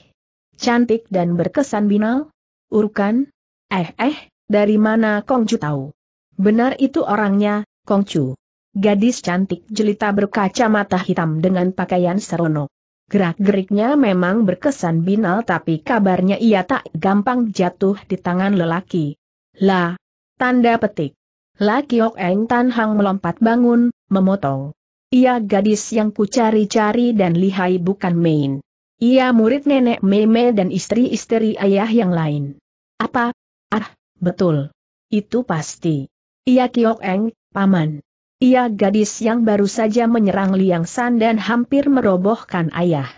Cantik dan berkesan binal. Urukan? Eh eh, dari mana Kongcu tahu? Benar itu orangnya, Kongcu. Gadis cantik jelita berkacamata hitam dengan pakaian serono. Gerak-geriknya memang berkesan binal tapi kabarnya ia tak gampang jatuh di tangan lelaki. Lah, tanda petik. Lakiok Eng Tan Hang melompat bangun, memotong. Ia gadis yang ku cari-cari dan lihai bukan main. Ia murid nenek Meme dan istri-istri ayah yang lain. Apa? Ah, betul. Itu pasti. Ia Kiok Eng, paman. Ia gadis yang baru saja menyerang Liang San dan hampir merobohkan ayah.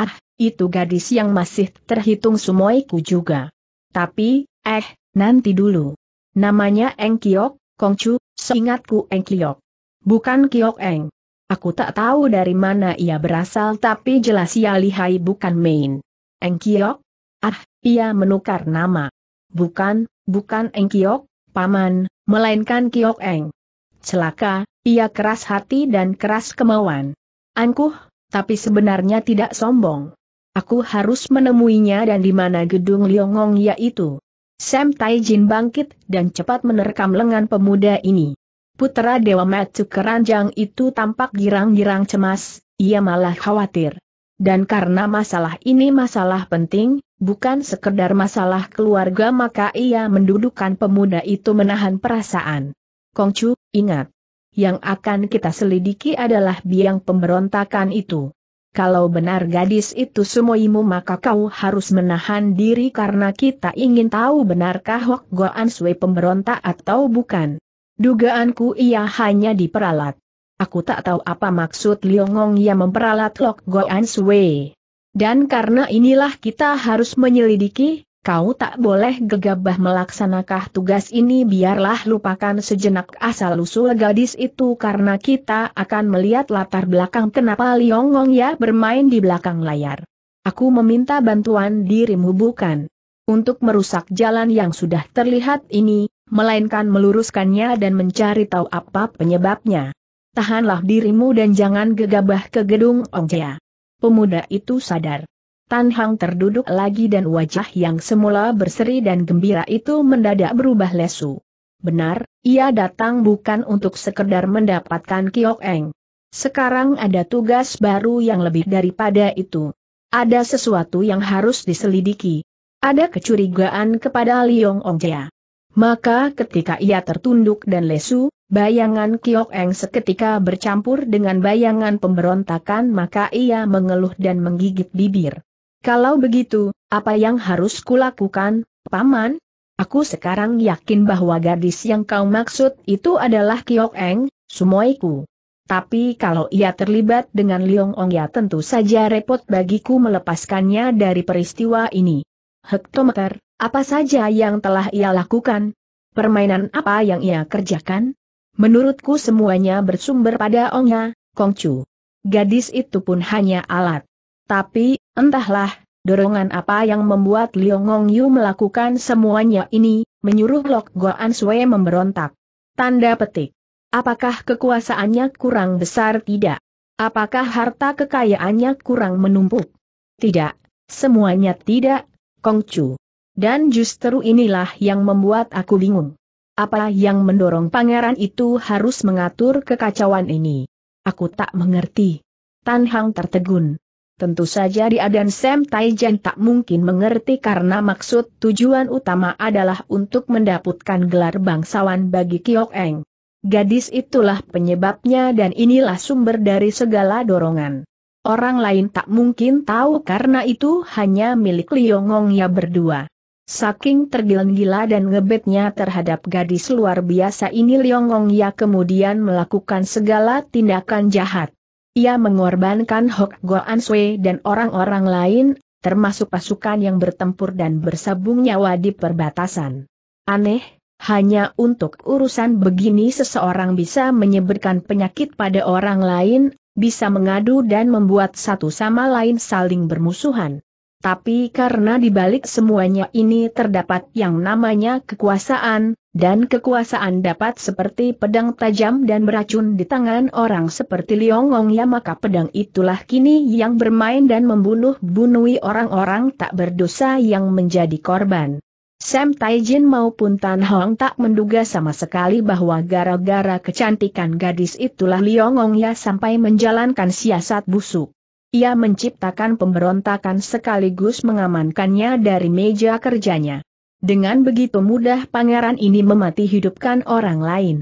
Ah, itu gadis yang masih terhitung sumoiku juga. Tapi, eh, nanti dulu. Namanya Eng Kiok, Kongcu, seingatku Eng Kiok. Bukan Kiok Eng. Aku tak tahu dari mana ia berasal tapi jelas ia lihai bukan main. Eng Kiok? Ah, ia menukar nama. Bukan, bukan Eng Kiok, paman, melainkan Kiok Eng. Celaka, ia keras hati dan keras kemauan. Angkuh, tapi sebenarnya tidak sombong. Aku harus menemuinya dan di mana gedung Liongong yaitu. Sam Taijin bangkit dan cepat menerkam lengan pemuda ini. Putra Dewa Matsu Keranjang itu tampak girang-girang cemas, ia malah khawatir. Dan karena masalah ini masalah penting, bukan sekedar masalah keluarga maka ia mendudukan pemuda itu menahan perasaan. Kongcu, ingat. Yang akan kita selidiki adalah biang pemberontakan itu kalau benar gadis itu sumoimu maka kau harus menahan diri karena kita ingin tahu benarkah Hok Goan Sui pemberontak atau bukan. Dugaanku ia hanya diperalat. Aku tak tahu apa maksud Liongong yang memperalat Hok Goan Sui. Dan karena inilah kita harus menyelidiki, kau tak boleh gegabah melaksanakan tugas ini biarlah lupakan sejenak asal-usul gadis itu karena kita akan melihat latar belakang kenapa Liongong ya bermain di belakang layar. Aku meminta bantuan dirimu bukan untuk merusak jalan yang sudah terlihat ini, melainkan meluruskannya dan mencari tahu apa penyebabnya. Tahanlah dirimu dan jangan gegabah ke gedung Ongja. Pemuda itu sadar Tan Hang terduduk lagi dan wajah yang semula berseri dan gembira itu mendadak berubah lesu. Benar, ia datang bukan untuk sekedar mendapatkan Kiok Eng. Sekarang ada tugas baru yang lebih daripada itu. Ada sesuatu yang harus diselidiki. Ada kecurigaan kepada Liong Jia. Maka ketika ia tertunduk dan lesu, bayangan Kiok Eng seketika bercampur dengan bayangan pemberontakan maka ia mengeluh dan menggigit bibir. Kalau begitu, apa yang harus kulakukan, Paman? Aku sekarang yakin bahwa gadis yang kau maksud itu adalah Kiok Eng, sumoiku. Tapi kalau ia terlibat dengan Liong Ong ya tentu saja repot bagiku melepaskannya dari peristiwa ini. Hektometer, apa saja yang telah ia lakukan? Permainan apa yang ia kerjakan? Menurutku semuanya bersumber pada Ongya Kongcu. Gadis itu pun hanya alat. Tapi, entahlah, dorongan apa yang membuat Liongong Yu melakukan semuanya ini, menyuruh Lok Goan Sue memberontak. Tanda petik. Apakah kekuasaannya kurang besar tidak? Apakah harta kekayaannya kurang menumpuk? Tidak, semuanya tidak, Kongcu. Dan justru inilah yang membuat aku bingung. Apa yang mendorong pangeran itu harus mengatur kekacauan ini? Aku tak mengerti. Tan Hang tertegun. Tentu saja dia dan Sam Jen tak mungkin mengerti karena maksud tujuan utama adalah untuk mendapatkan gelar bangsawan bagi Kiok Eng. Gadis itulah penyebabnya dan inilah sumber dari segala dorongan. Orang lain tak mungkin tahu karena itu hanya milik Liongong ya berdua. Saking tergila-gila dan ngebetnya terhadap gadis luar biasa ini Liongong ya kemudian melakukan segala tindakan jahat. Ia mengorbankan Hok Goan Sui dan orang-orang lain, termasuk pasukan yang bertempur dan bersabung nyawa di perbatasan. Aneh, hanya untuk urusan begini seseorang bisa menyebarkan penyakit pada orang lain, bisa mengadu dan membuat satu sama lain saling bermusuhan. Tapi karena dibalik semuanya ini terdapat yang namanya kekuasaan, dan kekuasaan dapat seperti pedang tajam dan beracun di tangan orang seperti Liongong ya maka pedang itulah kini yang bermain dan membunuh bunuhi orang-orang tak berdosa yang menjadi korban. Sam Taijin maupun Tan Hong tak menduga sama sekali bahwa gara-gara kecantikan gadis itulah Liongong ya sampai menjalankan siasat busuk. Ia menciptakan pemberontakan sekaligus mengamankannya dari meja kerjanya. Dengan begitu mudah pangeran ini memati hidupkan orang lain.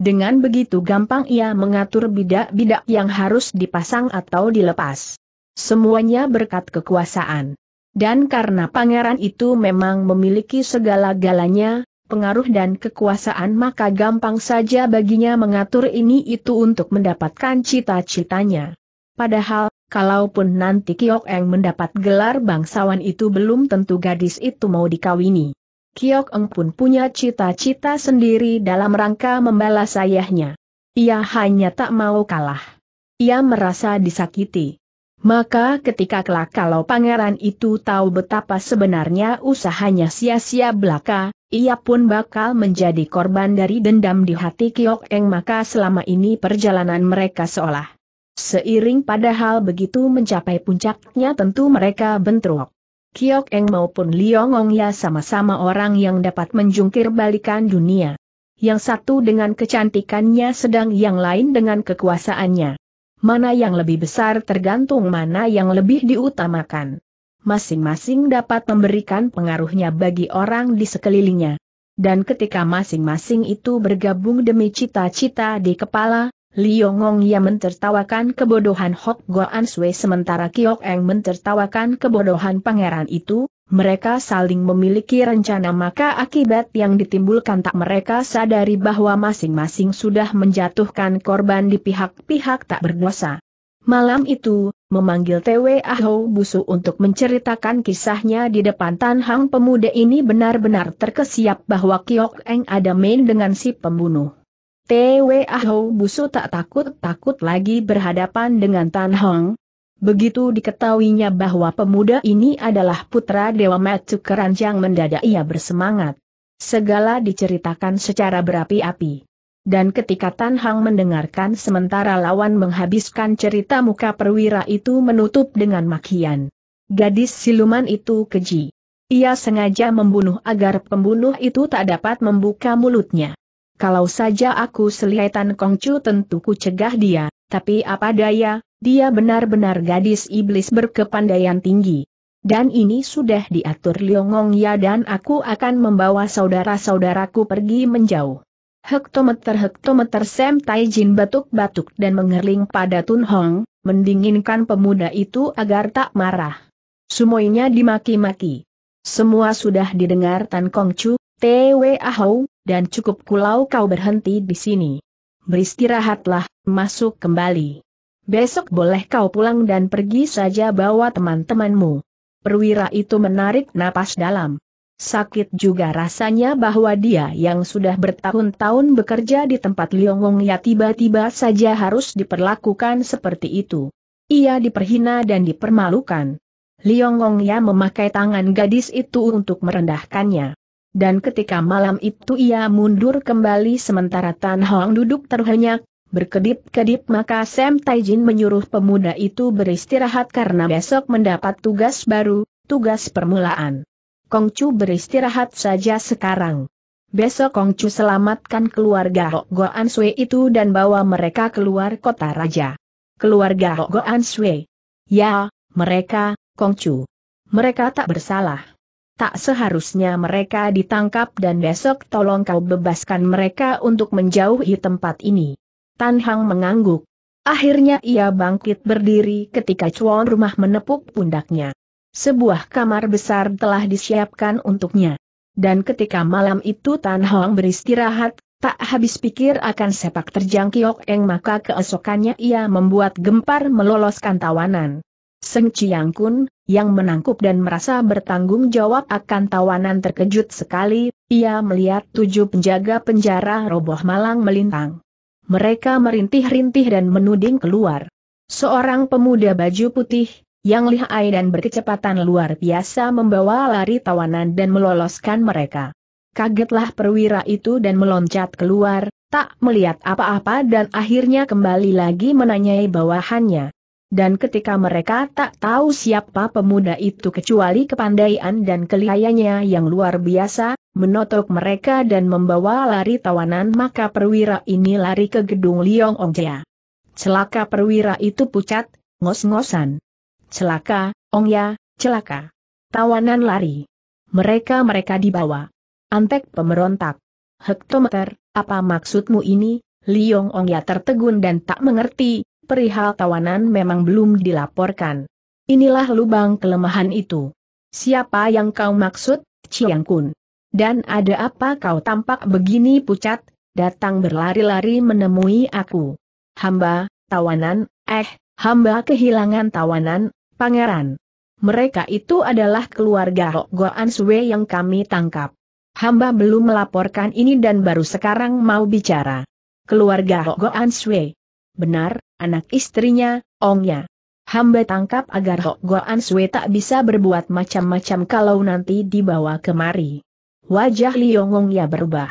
Dengan begitu gampang ia mengatur bidak-bidak yang harus dipasang atau dilepas. Semuanya berkat kekuasaan. Dan karena pangeran itu memang memiliki segala-galanya, pengaruh dan kekuasaan maka gampang saja baginya mengatur ini itu untuk mendapatkan cita-citanya. Padahal, kalaupun nanti Kiok Eng mendapat gelar bangsawan itu belum tentu gadis itu mau dikawini. Kiok pun punya cita-cita sendiri dalam rangka membalas ayahnya. Ia hanya tak mau kalah. Ia merasa disakiti. Maka ketika kelak kalau pangeran itu tahu betapa sebenarnya usahanya sia-sia belaka, ia pun bakal menjadi korban dari dendam di hati Kiok Eng maka selama ini perjalanan mereka seolah Seiring padahal begitu mencapai puncaknya tentu mereka bentrok. Kiok Eng maupun Liongong Ya sama-sama orang yang dapat menjungkir balikan dunia. Yang satu dengan kecantikannya sedang yang lain dengan kekuasaannya. Mana yang lebih besar tergantung mana yang lebih diutamakan. Masing-masing dapat memberikan pengaruhnya bagi orang di sekelilingnya. Dan ketika masing-masing itu bergabung demi cita-cita di kepala, Liongong yang mentertawakan kebodohan Hok Goan Sui sementara Kiok Eng mentertawakan kebodohan pangeran itu, mereka saling memiliki rencana maka akibat yang ditimbulkan tak mereka sadari bahwa masing-masing sudah menjatuhkan korban di pihak-pihak tak berdosa. Malam itu, memanggil TW Aho Busu untuk menceritakan kisahnya di depan Tan Hang pemuda ini benar-benar terkesiap bahwa Kiok Eng ada main dengan si pembunuh. TW Ahou Busu tak takut-takut lagi berhadapan dengan Tan Hong. Begitu diketahuinya bahwa pemuda ini adalah putra Dewa Matsu Keranjang mendadak ia bersemangat. Segala diceritakan secara berapi-api. Dan ketika Tan Hang mendengarkan sementara lawan menghabiskan cerita muka perwira itu menutup dengan makian. Gadis siluman itu keji. Ia sengaja membunuh agar pembunuh itu tak dapat membuka mulutnya. Kalau saja aku selihatan Kongcu tentu ku cegah dia, tapi apa daya, dia benar-benar gadis iblis berkepandaian tinggi. Dan ini sudah diatur Liongong ya dan aku akan membawa saudara-saudaraku pergi menjauh. Hektometer-hektometer Sam Taijin batuk-batuk dan mengerling pada Tun Hong, mendinginkan pemuda itu agar tak marah. Semuanya dimaki-maki. Semua sudah didengar Tan Kongcu, Twe Ahau, dan cukup kulau kau berhenti di sini. Beristirahatlah, masuk kembali. Besok boleh kau pulang dan pergi saja bawa teman-temanmu. Perwira itu menarik napas dalam. Sakit juga rasanya bahwa dia yang sudah bertahun-tahun bekerja di tempat Liongong ya tiba-tiba saja harus diperlakukan seperti itu. Ia diperhina dan dipermalukan. Liongong ya memakai tangan gadis itu untuk merendahkannya dan ketika malam itu ia mundur kembali sementara Tan Hong duduk terhenyak, berkedip-kedip maka Sam Taijin menyuruh pemuda itu beristirahat karena besok mendapat tugas baru, tugas permulaan. Kong Chu beristirahat saja sekarang. Besok Kong Chu selamatkan keluarga Hok An Sui itu dan bawa mereka keluar kota raja. Keluarga Hok An Sui. Ya, mereka, Kong Chu. Mereka tak bersalah tak seharusnya mereka ditangkap dan besok tolong kau bebaskan mereka untuk menjauhi tempat ini. Tan Hang mengangguk. Akhirnya ia bangkit berdiri ketika cuan rumah menepuk pundaknya. Sebuah kamar besar telah disiapkan untuknya. Dan ketika malam itu Tan Hong beristirahat, tak habis pikir akan sepak terjang Kiok Eng maka keesokannya ia membuat gempar meloloskan tawanan. Seng Chiang Kun, yang menangkup dan merasa bertanggung jawab akan tawanan terkejut sekali, ia melihat tujuh penjaga penjara roboh malang melintang. Mereka merintih-rintih dan menuding keluar. Seorang pemuda baju putih, yang lihai dan berkecepatan luar biasa membawa lari tawanan dan meloloskan mereka. Kagetlah perwira itu dan meloncat keluar, tak melihat apa-apa dan akhirnya kembali lagi menanyai bawahannya. Dan ketika mereka tak tahu siapa pemuda itu kecuali kepandaian dan kelihayanya yang luar biasa, menotok mereka dan membawa lari tawanan maka perwira ini lari ke gedung Liong Ongja. Celaka perwira itu pucat, ngos-ngosan. Celaka, Ongya, celaka. Tawanan lari. Mereka-mereka dibawa. Antek pemberontak. Hektometer, apa maksudmu ini? Liong Ongya tertegun dan tak mengerti, perihal tawanan memang belum dilaporkan. Inilah lubang kelemahan itu. Siapa yang kau maksud, Chiang Kun? Dan ada apa kau tampak begini pucat, datang berlari-lari menemui aku? Hamba, tawanan, eh, hamba kehilangan tawanan, pangeran. Mereka itu adalah keluarga Hok Goan Sue yang kami tangkap. Hamba belum melaporkan ini dan baru sekarang mau bicara. Keluarga Hok Goan Sue. Benar, anak istrinya, Ongnya. Hamba tangkap agar Hok Goan Sui tak bisa berbuat macam-macam kalau nanti dibawa kemari. Wajah Liongong ya berubah.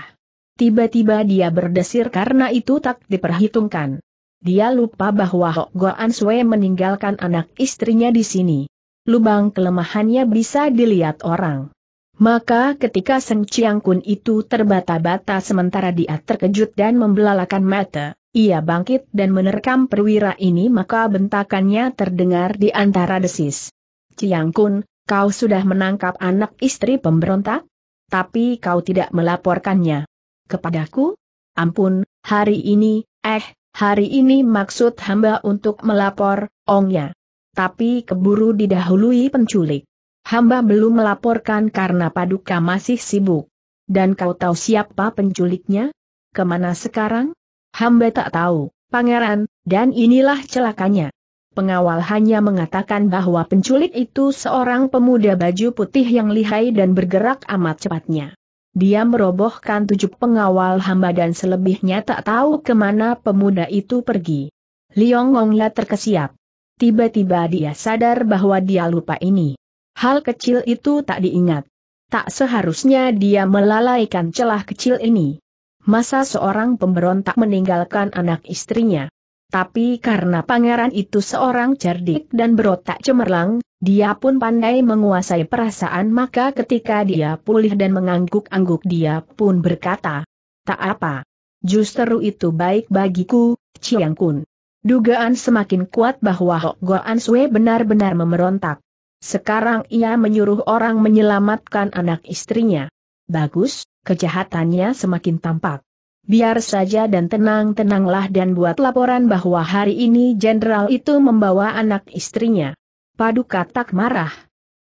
Tiba-tiba dia berdesir karena itu tak diperhitungkan. Dia lupa bahwa Hok Goan Sui meninggalkan anak istrinya di sini. Lubang kelemahannya bisa dilihat orang. Maka ketika Seng Chiang Kun itu terbata-bata sementara dia terkejut dan membelalakan mata, ia bangkit dan menerkam perwira ini maka bentakannya terdengar di antara desis. Chiang Kun, kau sudah menangkap anak istri pemberontak? Tapi kau tidak melaporkannya. Kepadaku? Ampun, hari ini, eh, hari ini maksud hamba untuk melapor, ongnya. Tapi keburu didahului penculik. Hamba belum melaporkan karena Paduka masih sibuk. Dan kau tahu siapa penculiknya? Kemana sekarang? Hamba tak tahu, pangeran, dan inilah celakanya. Pengawal hanya mengatakan bahwa penculik itu seorang pemuda baju putih yang lihai dan bergerak amat cepatnya. Dia merobohkan tujuh pengawal hamba dan selebihnya tak tahu kemana pemuda itu pergi. Liong Ongla terkesiap. Tiba-tiba dia sadar bahwa dia lupa ini. Hal kecil itu tak diingat. Tak seharusnya dia melalaikan celah kecil ini. Masa seorang pemberontak meninggalkan anak istrinya. Tapi karena pangeran itu seorang cerdik dan berotak cemerlang, dia pun pandai menguasai perasaan maka ketika dia pulih dan mengangguk-angguk dia pun berkata, Tak apa. Justru itu baik bagiku, Chiang Kun. Dugaan semakin kuat bahwa Hok Goan Sue benar-benar memberontak. Sekarang ia menyuruh orang menyelamatkan anak istrinya. Bagus, kejahatannya semakin tampak. Biar saja dan tenang-tenanglah dan buat laporan bahwa hari ini jenderal itu membawa anak istrinya. Paduka tak marah.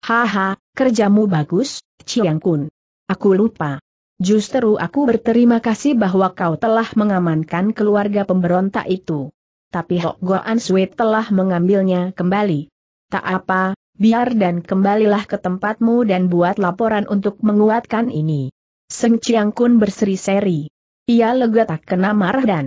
Haha, kerjamu bagus, Chiang Kun. Aku lupa. Justru aku berterima kasih bahwa kau telah mengamankan keluarga pemberontak itu. Tapi Hok Goan Sui telah mengambilnya kembali. Tak apa, biar dan kembalilah ke tempatmu dan buat laporan untuk menguatkan ini. Seng Chiang Kun berseri-seri. Ia lega tak kena marah dan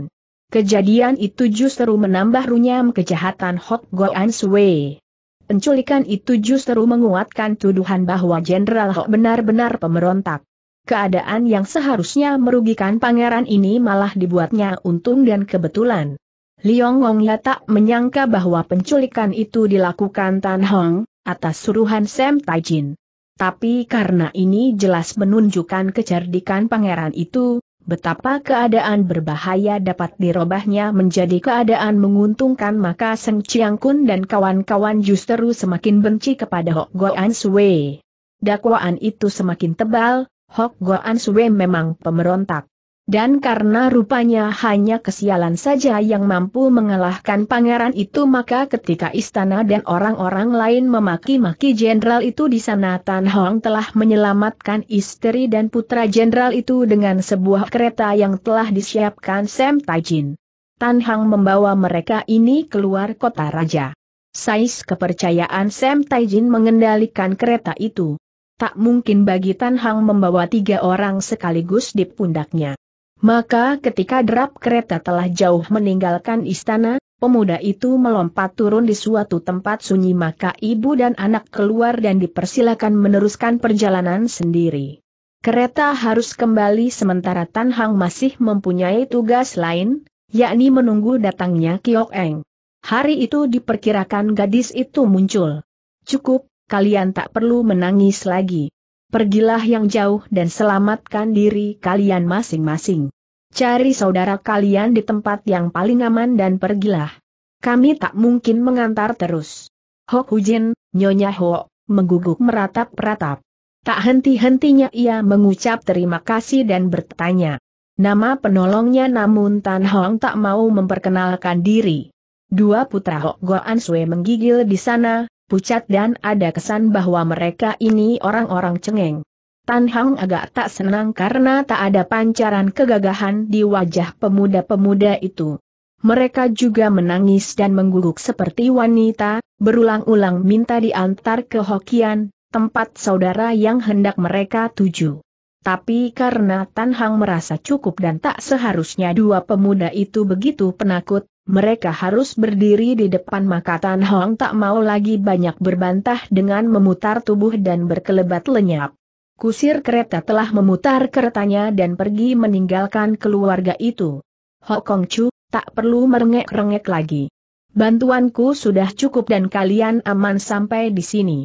kejadian itu justru menambah runyam kejahatan Hok Goan Sui. Penculikan itu justru menguatkan tuduhan bahwa Jenderal Hok benar-benar pemberontak. Keadaan yang seharusnya merugikan pangeran ini malah dibuatnya untung dan kebetulan. Liong wong Ya tak menyangka bahwa penculikan itu dilakukan Tan Hong, atas suruhan Sam Tai Jin. Tapi karena ini jelas menunjukkan kecerdikan pangeran itu, betapa keadaan berbahaya dapat dirobahnya menjadi keadaan menguntungkan maka Seng Chiang Kun dan kawan-kawan justru semakin benci kepada Hok An Sui. Dakwaan itu semakin tebal, Hok An Sui memang pemberontak. Dan karena rupanya hanya kesialan saja yang mampu mengalahkan pangeran itu maka ketika istana dan orang-orang lain memaki-maki jenderal itu di sana Tan Hong telah menyelamatkan istri dan putra jenderal itu dengan sebuah kereta yang telah disiapkan Sam Tajin. Tan Hong membawa mereka ini keluar kota raja. Sais kepercayaan Sam Taijin mengendalikan kereta itu. Tak mungkin bagi Tan Hang membawa tiga orang sekaligus di pundaknya. Maka ketika derap kereta telah jauh meninggalkan istana, pemuda itu melompat turun di suatu tempat sunyi maka ibu dan anak keluar dan dipersilakan meneruskan perjalanan sendiri. Kereta harus kembali sementara Tan Hang masih mempunyai tugas lain, yakni menunggu datangnya Kiok Eng. Hari itu diperkirakan gadis itu muncul. Cukup, kalian tak perlu menangis lagi pergilah yang jauh dan selamatkan diri kalian masing-masing. Cari saudara kalian di tempat yang paling aman dan pergilah. Kami tak mungkin mengantar terus. Hok Hujin, Nyonya Ho, mengguguk meratap-ratap. Tak henti-hentinya ia mengucap terima kasih dan bertanya. Nama penolongnya namun Tan Hong tak mau memperkenalkan diri. Dua putra Hok Goan Sue menggigil di sana, pucat dan ada kesan bahwa mereka ini orang-orang cengeng. Tan Hang agak tak senang karena tak ada pancaran kegagahan di wajah pemuda-pemuda itu. Mereka juga menangis dan mengguguk seperti wanita, berulang-ulang minta diantar ke Hokian, tempat saudara yang hendak mereka tuju tapi karena Tan Hang merasa cukup dan tak seharusnya dua pemuda itu begitu penakut, mereka harus berdiri di depan maka Tan Hang tak mau lagi banyak berbantah dengan memutar tubuh dan berkelebat lenyap. Kusir kereta telah memutar keretanya dan pergi meninggalkan keluarga itu. Kong Chu, tak perlu merengek-rengek lagi. Bantuanku sudah cukup dan kalian aman sampai di sini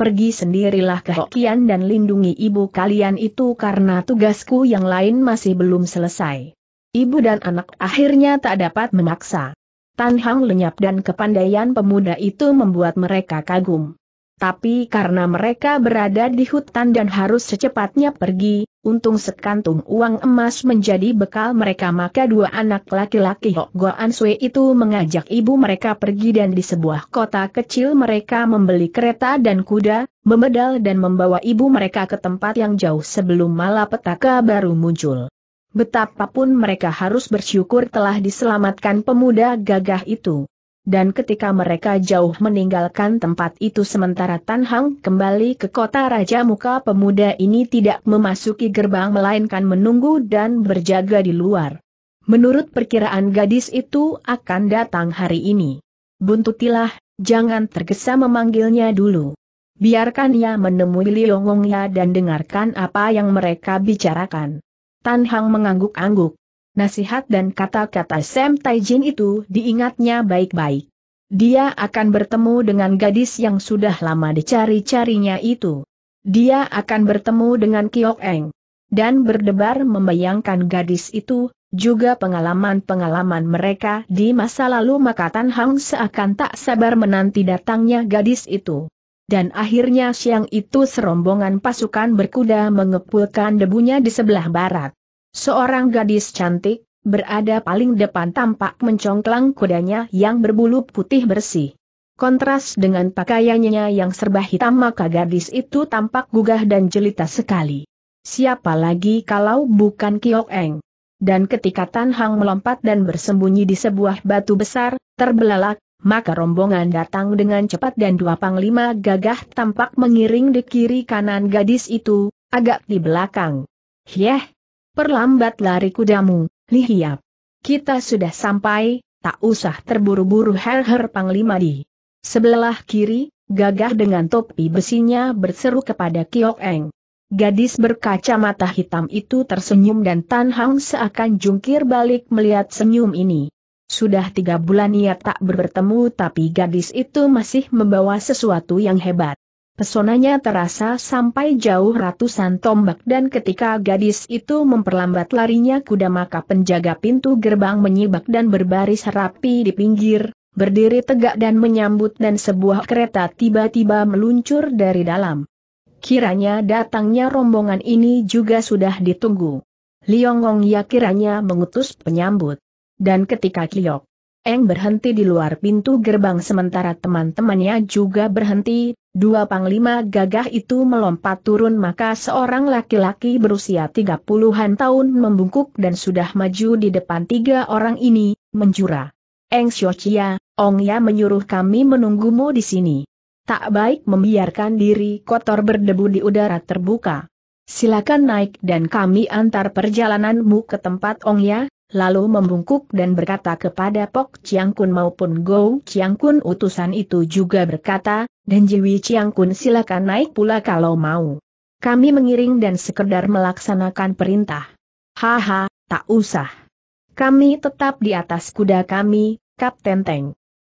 pergi sendirilah ke Hokian dan lindungi ibu kalian itu karena tugasku yang lain masih belum selesai. Ibu dan anak akhirnya tak dapat memaksa. Tan Hang lenyap dan kepandaian pemuda itu membuat mereka kagum. Tapi karena mereka berada di hutan dan harus secepatnya pergi, untung sekantung uang emas menjadi bekal mereka maka dua anak laki-laki Hok Goan Sui itu mengajak ibu mereka pergi dan di sebuah kota kecil mereka membeli kereta dan kuda, memedal dan membawa ibu mereka ke tempat yang jauh sebelum malapetaka baru muncul. Betapapun mereka harus bersyukur telah diselamatkan pemuda gagah itu dan ketika mereka jauh meninggalkan tempat itu sementara Tan Hang kembali ke kota Raja Muka pemuda ini tidak memasuki gerbang melainkan menunggu dan berjaga di luar. Menurut perkiraan gadis itu akan datang hari ini. Buntutilah, jangan tergesa memanggilnya dulu. Biarkan ia menemui Liongongnya dan dengarkan apa yang mereka bicarakan. Tan Hang mengangguk-angguk. Nasihat dan kata-kata Sam Taijin itu diingatnya baik-baik. Dia akan bertemu dengan gadis yang sudah lama dicari-carinya itu. Dia akan bertemu dengan Kiok Eng. Dan berdebar membayangkan gadis itu, juga pengalaman-pengalaman mereka di masa lalu maka Tan Hang seakan tak sabar menanti datangnya gadis itu. Dan akhirnya siang itu serombongan pasukan berkuda mengepulkan debunya di sebelah barat. Seorang gadis cantik, berada paling depan tampak mencongklang kudanya yang berbulu putih bersih. Kontras dengan pakaiannya yang serba hitam maka gadis itu tampak gugah dan jelita sekali. Siapa lagi kalau bukan Kiok Eng? Dan ketika Tan Hang melompat dan bersembunyi di sebuah batu besar, terbelalak, maka rombongan datang dengan cepat dan dua panglima gagah tampak mengiring di kiri kanan gadis itu, agak di belakang. Hyeh, perlambat lari kudamu, lihiap. Kita sudah sampai, tak usah terburu-buru herher her Panglima di sebelah kiri, gagah dengan topi besinya berseru kepada Kiok Eng. Gadis berkacamata hitam itu tersenyum dan Tan Hang seakan jungkir balik melihat senyum ini. Sudah tiga bulan ia tak bertemu tapi gadis itu masih membawa sesuatu yang hebat. Pesonanya terasa sampai jauh ratusan tombak dan ketika gadis itu memperlambat larinya kuda maka penjaga pintu gerbang menyibak dan berbaris rapi di pinggir, berdiri tegak dan menyambut dan sebuah kereta tiba-tiba meluncur dari dalam. Kiranya datangnya rombongan ini juga sudah ditunggu. Liongong ya kiranya mengutus penyambut. Dan ketika Kliok Eng berhenti di luar pintu gerbang sementara teman-temannya juga berhenti, dua panglima gagah itu melompat turun maka seorang laki-laki berusia tiga puluhan tahun membungkuk dan sudah maju di depan tiga orang ini, menjura. Eng Xiochia, Ong Ya menyuruh kami menunggumu di sini. Tak baik membiarkan diri kotor berdebu di udara terbuka. Silakan naik dan kami antar perjalananmu ke tempat Ong Ya, lalu membungkuk dan berkata kepada Pok Chiang Kun maupun Go Chiang Kun utusan itu juga berkata, dan Jiwi Chiang Kun silakan naik pula kalau mau. Kami mengiring dan sekedar melaksanakan perintah. Haha, tak usah. Kami tetap di atas kuda kami, Kapten Teng.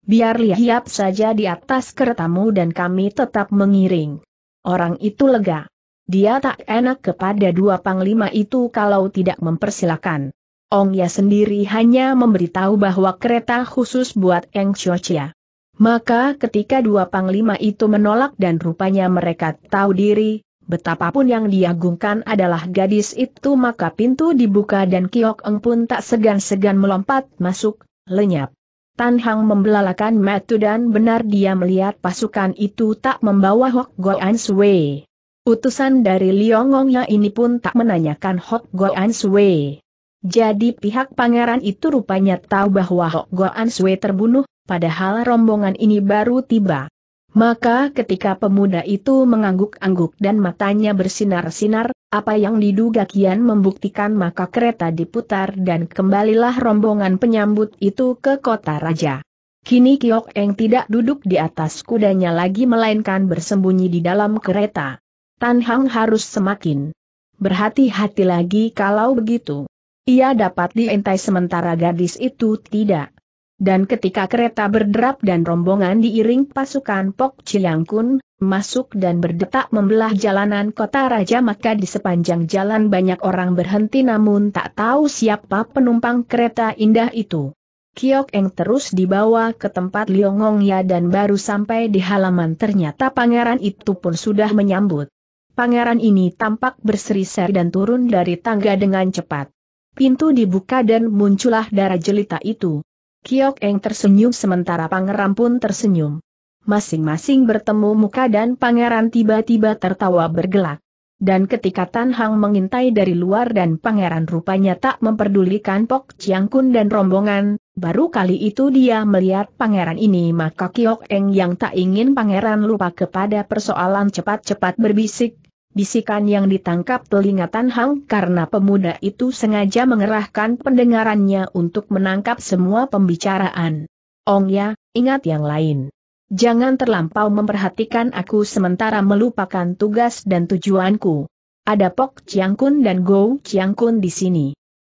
Biar lihiap saja di atas keretamu dan kami tetap mengiring. Orang itu lega. Dia tak enak kepada dua panglima itu kalau tidak mempersilahkan. Ong ya sendiri hanya memberitahu bahwa kereta khusus buat Eng Chia. Maka ketika dua panglima itu menolak dan rupanya mereka tahu diri, betapapun yang diagungkan adalah gadis itu maka pintu dibuka dan Kiok Eng pun tak segan-segan melompat masuk, lenyap. Tan Hang membelalakan matu dan benar dia melihat pasukan itu tak membawa Hok An Sui. Utusan dari ya ini pun tak menanyakan Hok An Sui. Jadi pihak pangeran itu rupanya tahu bahwa Hok Goan Sui terbunuh, padahal rombongan ini baru tiba. Maka ketika pemuda itu mengangguk-angguk dan matanya bersinar-sinar, apa yang diduga Kian membuktikan maka kereta diputar dan kembalilah rombongan penyambut itu ke kota raja. Kini Kiok Eng tidak duduk di atas kudanya lagi melainkan bersembunyi di dalam kereta. Tan Hang harus semakin berhati-hati lagi kalau begitu. Ia dapat diintai sementara gadis itu tidak. Dan ketika kereta berderap dan rombongan diiring pasukan Pok Kun, masuk dan berdetak membelah jalanan kota raja maka di sepanjang jalan banyak orang berhenti namun tak tahu siapa penumpang kereta indah itu. Kiok Eng terus dibawa ke tempat Ya dan baru sampai di halaman ternyata pangeran itu pun sudah menyambut. Pangeran ini tampak berseri-seri dan turun dari tangga dengan cepat pintu dibuka dan muncullah darah jelita itu. Kiok Eng tersenyum sementara pangeran pun tersenyum. Masing-masing bertemu muka dan pangeran tiba-tiba tertawa bergelak. Dan ketika Tan Hang mengintai dari luar dan pangeran rupanya tak memperdulikan Pok Chiang Kun dan rombongan, baru kali itu dia melihat pangeran ini maka Kiok Eng yang tak ingin pangeran lupa kepada persoalan cepat-cepat berbisik, bisikan yang ditangkap telinga Tan Hang karena pemuda itu sengaja mengerahkan pendengarannya untuk menangkap semua pembicaraan. Ong ya, ingat yang lain. Jangan terlampau memperhatikan aku sementara melupakan tugas dan tujuanku. Ada Pok Chiang Kun dan Go Chiang Kun di sini.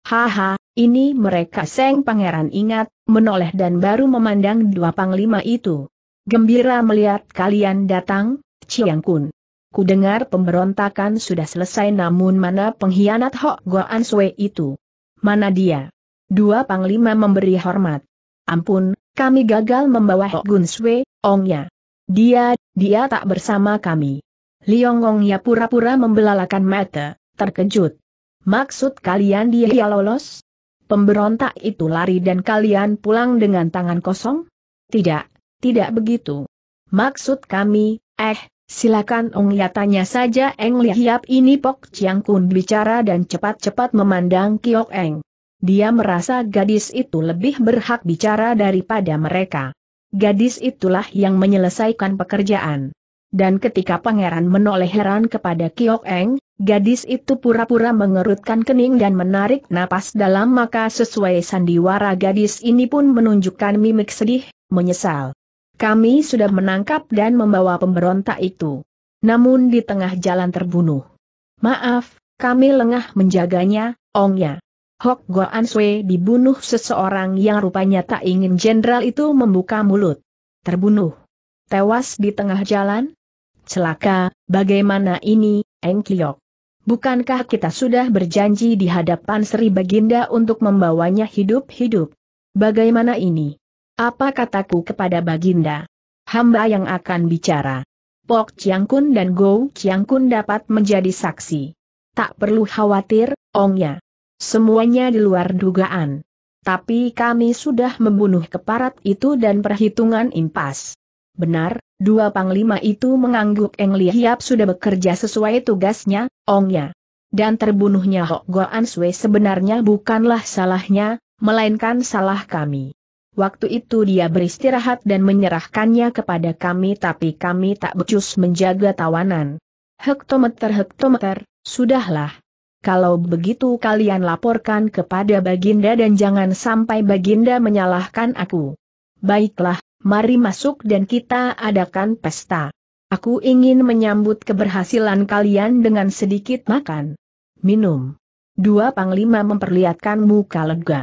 Haha, ini mereka Seng Pangeran ingat, menoleh dan baru memandang dua panglima itu. Gembira melihat kalian datang, Chiang Kun. Kudengar pemberontakan sudah selesai namun mana pengkhianat Hok Goan Sui itu? Mana dia? Dua panglima memberi hormat. Ampun, kami gagal membawa Hok Gun Sue, ongnya. Dia, dia tak bersama kami. Liong ya pura-pura membelalakan mata, terkejut. Maksud kalian dia lolos? Pemberontak itu lari dan kalian pulang dengan tangan kosong? Tidak, tidak begitu. Maksud kami, eh, Silakan Ong Lia tanya saja Eng Li ini Pok Chiang Kun bicara dan cepat-cepat memandang Kiok Eng. Dia merasa gadis itu lebih berhak bicara daripada mereka. Gadis itulah yang menyelesaikan pekerjaan. Dan ketika pangeran menoleh heran kepada Kiok Eng, gadis itu pura-pura mengerutkan kening dan menarik napas dalam maka sesuai sandiwara gadis ini pun menunjukkan mimik sedih, menyesal. Kami sudah menangkap dan membawa pemberontak itu. Namun di tengah jalan terbunuh. Maaf, kami lengah menjaganya, ongnya. Hok Goan Sui dibunuh seseorang yang rupanya tak ingin jenderal itu membuka mulut. Terbunuh. Tewas di tengah jalan? Celaka, bagaimana ini, Eng Kiyok? Bukankah kita sudah berjanji di hadapan Sri Baginda untuk membawanya hidup-hidup? Bagaimana ini? Apa kataku kepada Baginda? Hamba yang akan bicara. Pok Chiang Kun dan Go Chiang Kun dapat menjadi saksi. Tak perlu khawatir, Ong ongnya. Semuanya di luar dugaan. Tapi kami sudah membunuh keparat itu dan perhitungan impas. Benar, dua panglima itu mengangguk Eng Lihiap sudah bekerja sesuai tugasnya, Ong ongnya. Dan terbunuhnya Hok Goan Sui sebenarnya bukanlah salahnya, melainkan salah kami. Waktu itu dia beristirahat dan menyerahkannya kepada kami tapi kami tak becus menjaga tawanan. Hektometer-hektometer, sudahlah. Kalau begitu kalian laporkan kepada Baginda dan jangan sampai Baginda menyalahkan aku. Baiklah, mari masuk dan kita adakan pesta. Aku ingin menyambut keberhasilan kalian dengan sedikit makan. Minum. Dua panglima memperlihatkan muka lega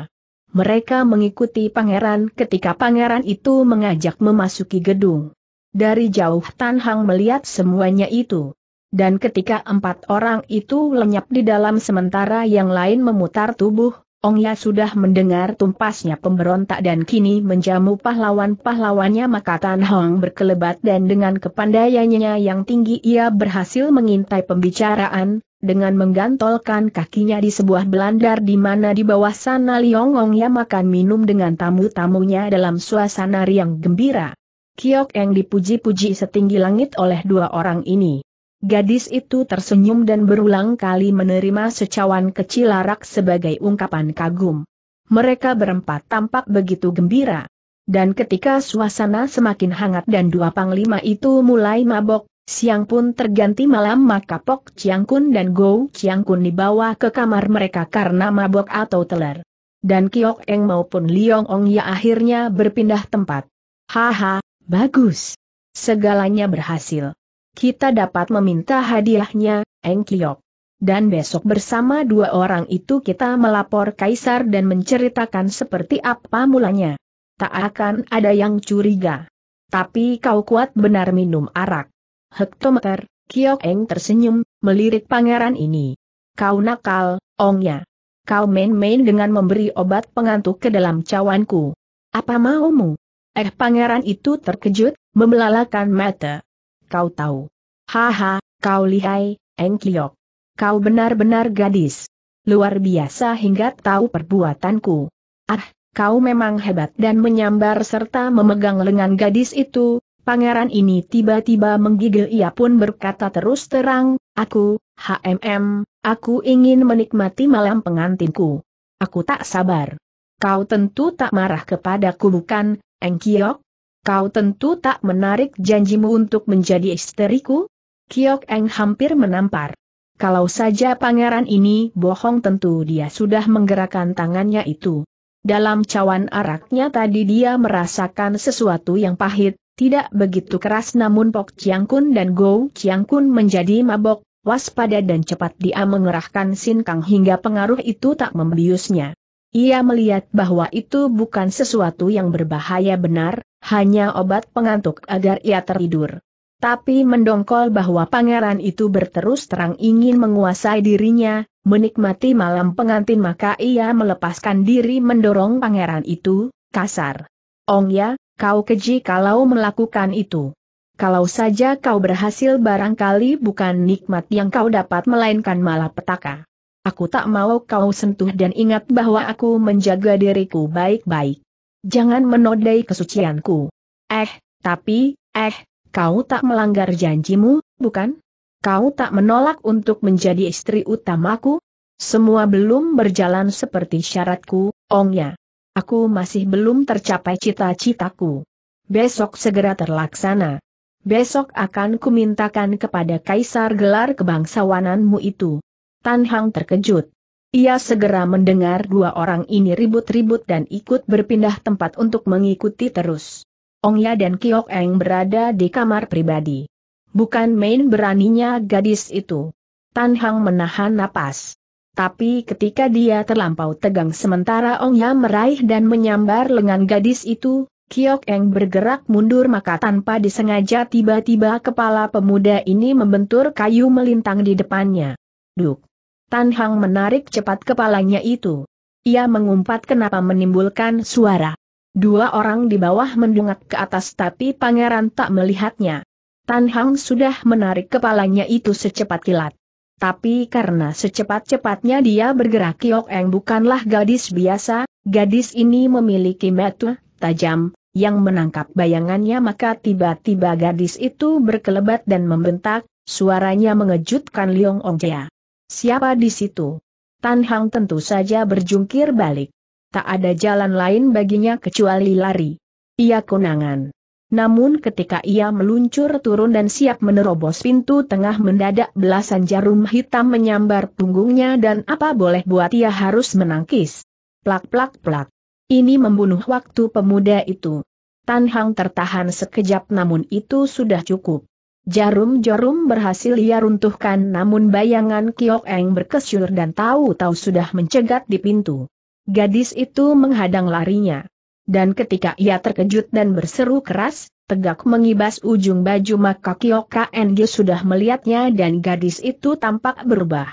mereka mengikuti pangeran ketika pangeran itu mengajak memasuki gedung. Dari jauh Tan Hang melihat semuanya itu. Dan ketika empat orang itu lenyap di dalam sementara yang lain memutar tubuh, Ong Ya sudah mendengar tumpasnya pemberontak dan kini menjamu pahlawan-pahlawannya maka Tan Hong berkelebat dan dengan kepandaiannya yang tinggi ia berhasil mengintai pembicaraan, dengan menggantolkan kakinya di sebuah belandar di mana di bawah sana Liongong ya makan minum dengan tamu-tamunya dalam suasana riang gembira. Kiok yang dipuji-puji setinggi langit oleh dua orang ini. Gadis itu tersenyum dan berulang kali menerima secawan kecil arak sebagai ungkapan kagum. Mereka berempat tampak begitu gembira. Dan ketika suasana semakin hangat dan dua panglima itu mulai mabok, Siang pun terganti malam maka Pok Chiang Kun dan Go Chiang Kun dibawa ke kamar mereka karena mabok atau teler. Dan Kiok Eng maupun Liong Ong ya akhirnya berpindah tempat. Haha, bagus. Segalanya berhasil. Kita dapat meminta hadiahnya, Eng Kiok. Dan besok bersama dua orang itu kita melapor Kaisar dan menceritakan seperti apa mulanya. Tak akan ada yang curiga. Tapi kau kuat benar minum arak. Hektometer, Kiok Eng tersenyum, melirik pangeran ini. Kau nakal, ongnya. Kau main-main dengan memberi obat pengantuk ke dalam cawanku. Apa maumu? Eh pangeran itu terkejut, membelalakan mata. Kau tahu. Haha, kau lihai, Eng Kiok. Kau benar-benar gadis. Luar biasa hingga tahu perbuatanku. Ah, kau memang hebat dan menyambar serta memegang lengan gadis itu, Pangeran ini tiba-tiba menggigil ia pun berkata terus terang, aku, HMM, aku ingin menikmati malam pengantinku. Aku tak sabar. Kau tentu tak marah kepadaku bukan, Engkiok? Kau tentu tak menarik janjimu untuk menjadi isteriku? Kiok Eng hampir menampar. Kalau saja pangeran ini bohong tentu dia sudah menggerakkan tangannya itu. Dalam cawan araknya tadi dia merasakan sesuatu yang pahit, tidak begitu keras namun Pok Chiang Kun dan Go Chiang Kun menjadi mabok, waspada dan cepat dia mengerahkan Sin Kang hingga pengaruh itu tak membiusnya. Ia melihat bahwa itu bukan sesuatu yang berbahaya benar, hanya obat pengantuk agar ia tertidur. Tapi mendongkol bahwa pangeran itu berterus terang ingin menguasai dirinya, menikmati malam pengantin maka ia melepaskan diri mendorong pangeran itu, kasar. Ong ya, kau keji kalau melakukan itu. Kalau saja kau berhasil barangkali bukan nikmat yang kau dapat melainkan malah petaka. Aku tak mau kau sentuh dan ingat bahwa aku menjaga diriku baik-baik. Jangan menodai kesucianku. Eh, tapi, eh, kau tak melanggar janjimu, bukan? Kau tak menolak untuk menjadi istri utamaku? Semua belum berjalan seperti syaratku, ongnya. Aku masih belum tercapai cita-citaku. Besok segera terlaksana. Besok akan kumintakan kepada kaisar gelar kebangsawananmu itu. Tan Hang terkejut. Ia segera mendengar dua orang ini ribut-ribut dan ikut berpindah tempat untuk mengikuti terus. Ong Ya dan Kiok Eng berada di kamar pribadi. Bukan main beraninya gadis itu. Tan Hang menahan napas. Tapi ketika dia terlampau tegang sementara Ongnya meraih dan menyambar lengan gadis itu, Kiok Eng bergerak mundur maka tanpa disengaja tiba-tiba kepala pemuda ini membentur kayu melintang di depannya. Duk! Tan Hang menarik cepat kepalanya itu. Ia mengumpat kenapa menimbulkan suara. Dua orang di bawah mendungat ke atas tapi pangeran tak melihatnya. Tan Hang sudah menarik kepalanya itu secepat kilat. Tapi karena secepat-cepatnya dia bergerak Kiok Eng bukanlah gadis biasa, gadis ini memiliki metu, tajam, yang menangkap bayangannya maka tiba-tiba gadis itu berkelebat dan membentak, suaranya mengejutkan Liong Ong Jia. Siapa di situ? Tan Hang tentu saja berjungkir balik. Tak ada jalan lain baginya kecuali lari. Ia kunangan. Namun ketika ia meluncur turun dan siap menerobos pintu tengah mendadak belasan jarum hitam menyambar punggungnya dan apa boleh buat ia harus menangkis. Plak plak plak. Ini membunuh waktu pemuda itu. Tan Hang tertahan sekejap namun itu sudah cukup. Jarum-jarum berhasil ia runtuhkan namun bayangan Kiok Eng berkesyur dan tahu-tahu sudah mencegat di pintu. Gadis itu menghadang larinya dan ketika ia terkejut dan berseru keras, tegak mengibas ujung baju maka Kyoka KNG sudah melihatnya dan gadis itu tampak berubah.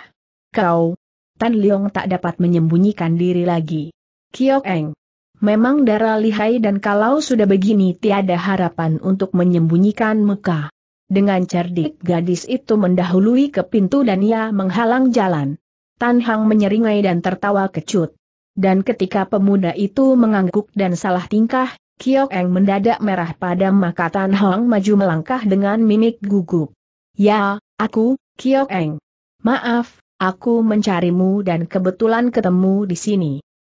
Kau, Tan Leong tak dapat menyembunyikan diri lagi. Kyokeng, Eng. Memang darah lihai dan kalau sudah begini tiada harapan untuk menyembunyikan muka. Dengan cerdik gadis itu mendahului ke pintu dan ia menghalang jalan. Tan Hang menyeringai dan tertawa kecut. Dan ketika pemuda itu mengangguk dan salah tingkah, Kiok Eng mendadak merah pada maka Tan Hong maju melangkah dengan mimik gugup. Ya, aku, Kiok Eng. Maaf, aku mencarimu dan kebetulan ketemu di sini.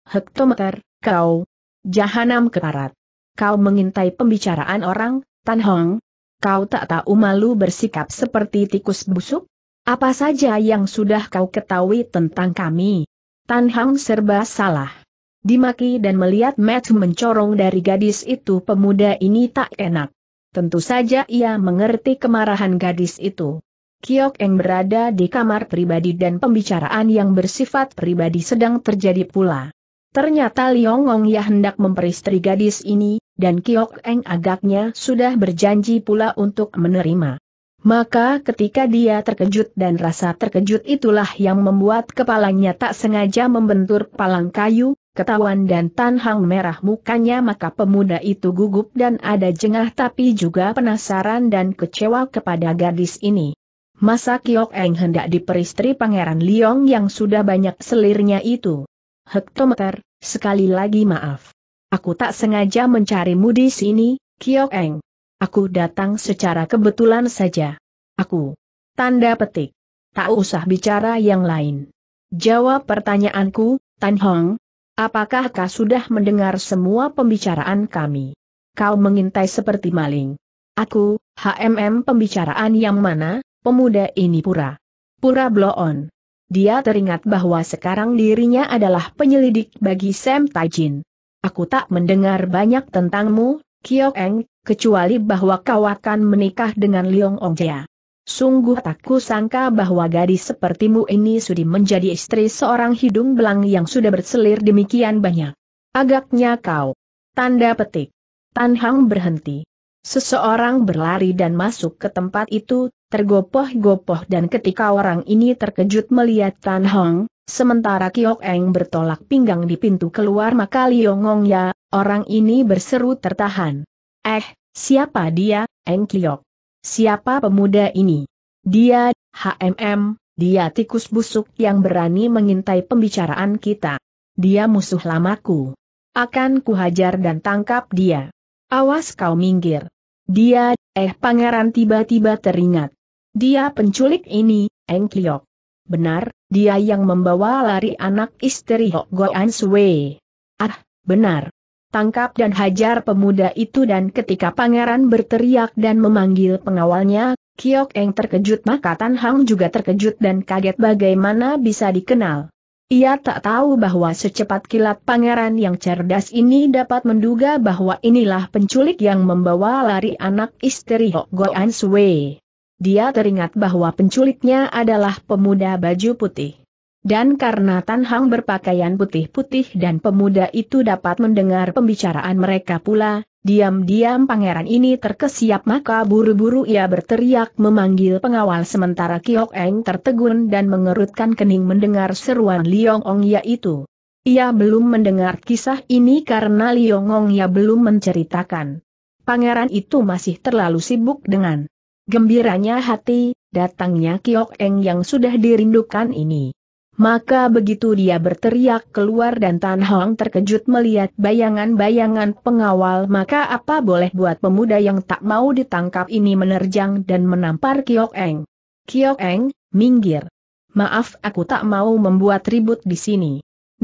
Hektometer, kau. Jahanam keparat. Kau mengintai pembicaraan orang, Tan Hong. Kau tak tahu malu bersikap seperti tikus busuk? Apa saja yang sudah kau ketahui tentang kami? Tan Hang serba salah. Dimaki dan melihat Matt mencorong dari gadis itu pemuda ini tak enak. Tentu saja ia mengerti kemarahan gadis itu. Kiok yang berada di kamar pribadi dan pembicaraan yang bersifat pribadi sedang terjadi pula. Ternyata Liong Ong ya hendak memperistri gadis ini, dan Kiok Eng agaknya sudah berjanji pula untuk menerima. Maka ketika dia terkejut dan rasa terkejut itulah yang membuat kepalanya tak sengaja membentur palang kayu, ketahuan dan tanhang merah mukanya maka pemuda itu gugup dan ada jengah tapi juga penasaran dan kecewa kepada gadis ini. Masa Kiok Eng hendak diperistri Pangeran Liong yang sudah banyak selirnya itu. Hektometer, sekali lagi maaf. Aku tak sengaja mencarimu di sini, Kiok Eng. Aku datang secara kebetulan saja. Aku. Tanda petik. Tak usah bicara yang lain. Jawab pertanyaanku, Tan Hong. Apakah kau sudah mendengar semua pembicaraan kami? Kau mengintai seperti maling. Aku, HMM pembicaraan yang mana, pemuda ini pura. Pura bloon. Dia teringat bahwa sekarang dirinya adalah penyelidik bagi Sam Tajin. Aku tak mendengar banyak tentangmu, Kiok Eng, kecuali bahwa kau akan menikah dengan Liong Ong Jia. Sungguh tak sangka bahwa gadis sepertimu ini sudah menjadi istri seorang hidung belang yang sudah berselir demikian banyak. Agaknya kau. Tanda petik. Tan Hang berhenti. Seseorang berlari dan masuk ke tempat itu, tergopoh-gopoh dan ketika orang ini terkejut melihat Tan Hang, Sementara Kiok Eng bertolak pinggang di pintu keluar maka Liongong ya, orang ini berseru tertahan. Eh, siapa dia, Eng Kiok? Siapa pemuda ini? Dia, HMM, dia tikus busuk yang berani mengintai pembicaraan kita. Dia musuh lamaku. Akan kuhajar dan tangkap dia. Awas kau minggir. Dia, eh pangeran tiba-tiba teringat. Dia penculik ini, Eng Kiok. Benar, dia yang membawa lari anak istri Hok Goan Sui. Ah, benar. Tangkap dan hajar pemuda itu dan ketika pangeran berteriak dan memanggil pengawalnya, Kiok Eng terkejut maka Tan Hang juga terkejut dan kaget bagaimana bisa dikenal. Ia tak tahu bahwa secepat kilat pangeran yang cerdas ini dapat menduga bahwa inilah penculik yang membawa lari anak istri Hok Goan Sui dia teringat bahwa penculiknya adalah pemuda baju putih. Dan karena Tan Hang berpakaian putih-putih dan pemuda itu dapat mendengar pembicaraan mereka pula, diam-diam pangeran ini terkesiap maka buru-buru ia berteriak memanggil pengawal sementara Kiok Eng tertegun dan mengerutkan kening mendengar seruan Liong Ong itu. Ia belum mendengar kisah ini karena Liong Ong ya belum menceritakan. Pangeran itu masih terlalu sibuk dengan Gembiranya hati, datangnya Kiok Eng yang sudah dirindukan ini. Maka begitu dia berteriak keluar dan Tan Hong terkejut melihat bayangan-bayangan pengawal maka apa boleh buat pemuda yang tak mau ditangkap ini menerjang dan menampar Kiok Eng. Kiok Eng, minggir. Maaf aku tak mau membuat ribut di sini.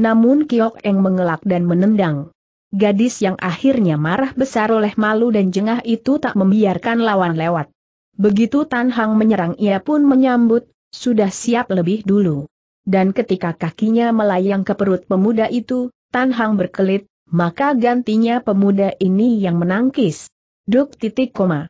Namun Kiok Eng mengelak dan menendang. Gadis yang akhirnya marah besar oleh malu dan jengah itu tak membiarkan lawan lewat. Begitu Tan Hang menyerang ia pun menyambut, sudah siap lebih dulu. Dan ketika kakinya melayang ke perut pemuda itu, Tan Hang berkelit, maka gantinya pemuda ini yang menangkis. Duk titik koma.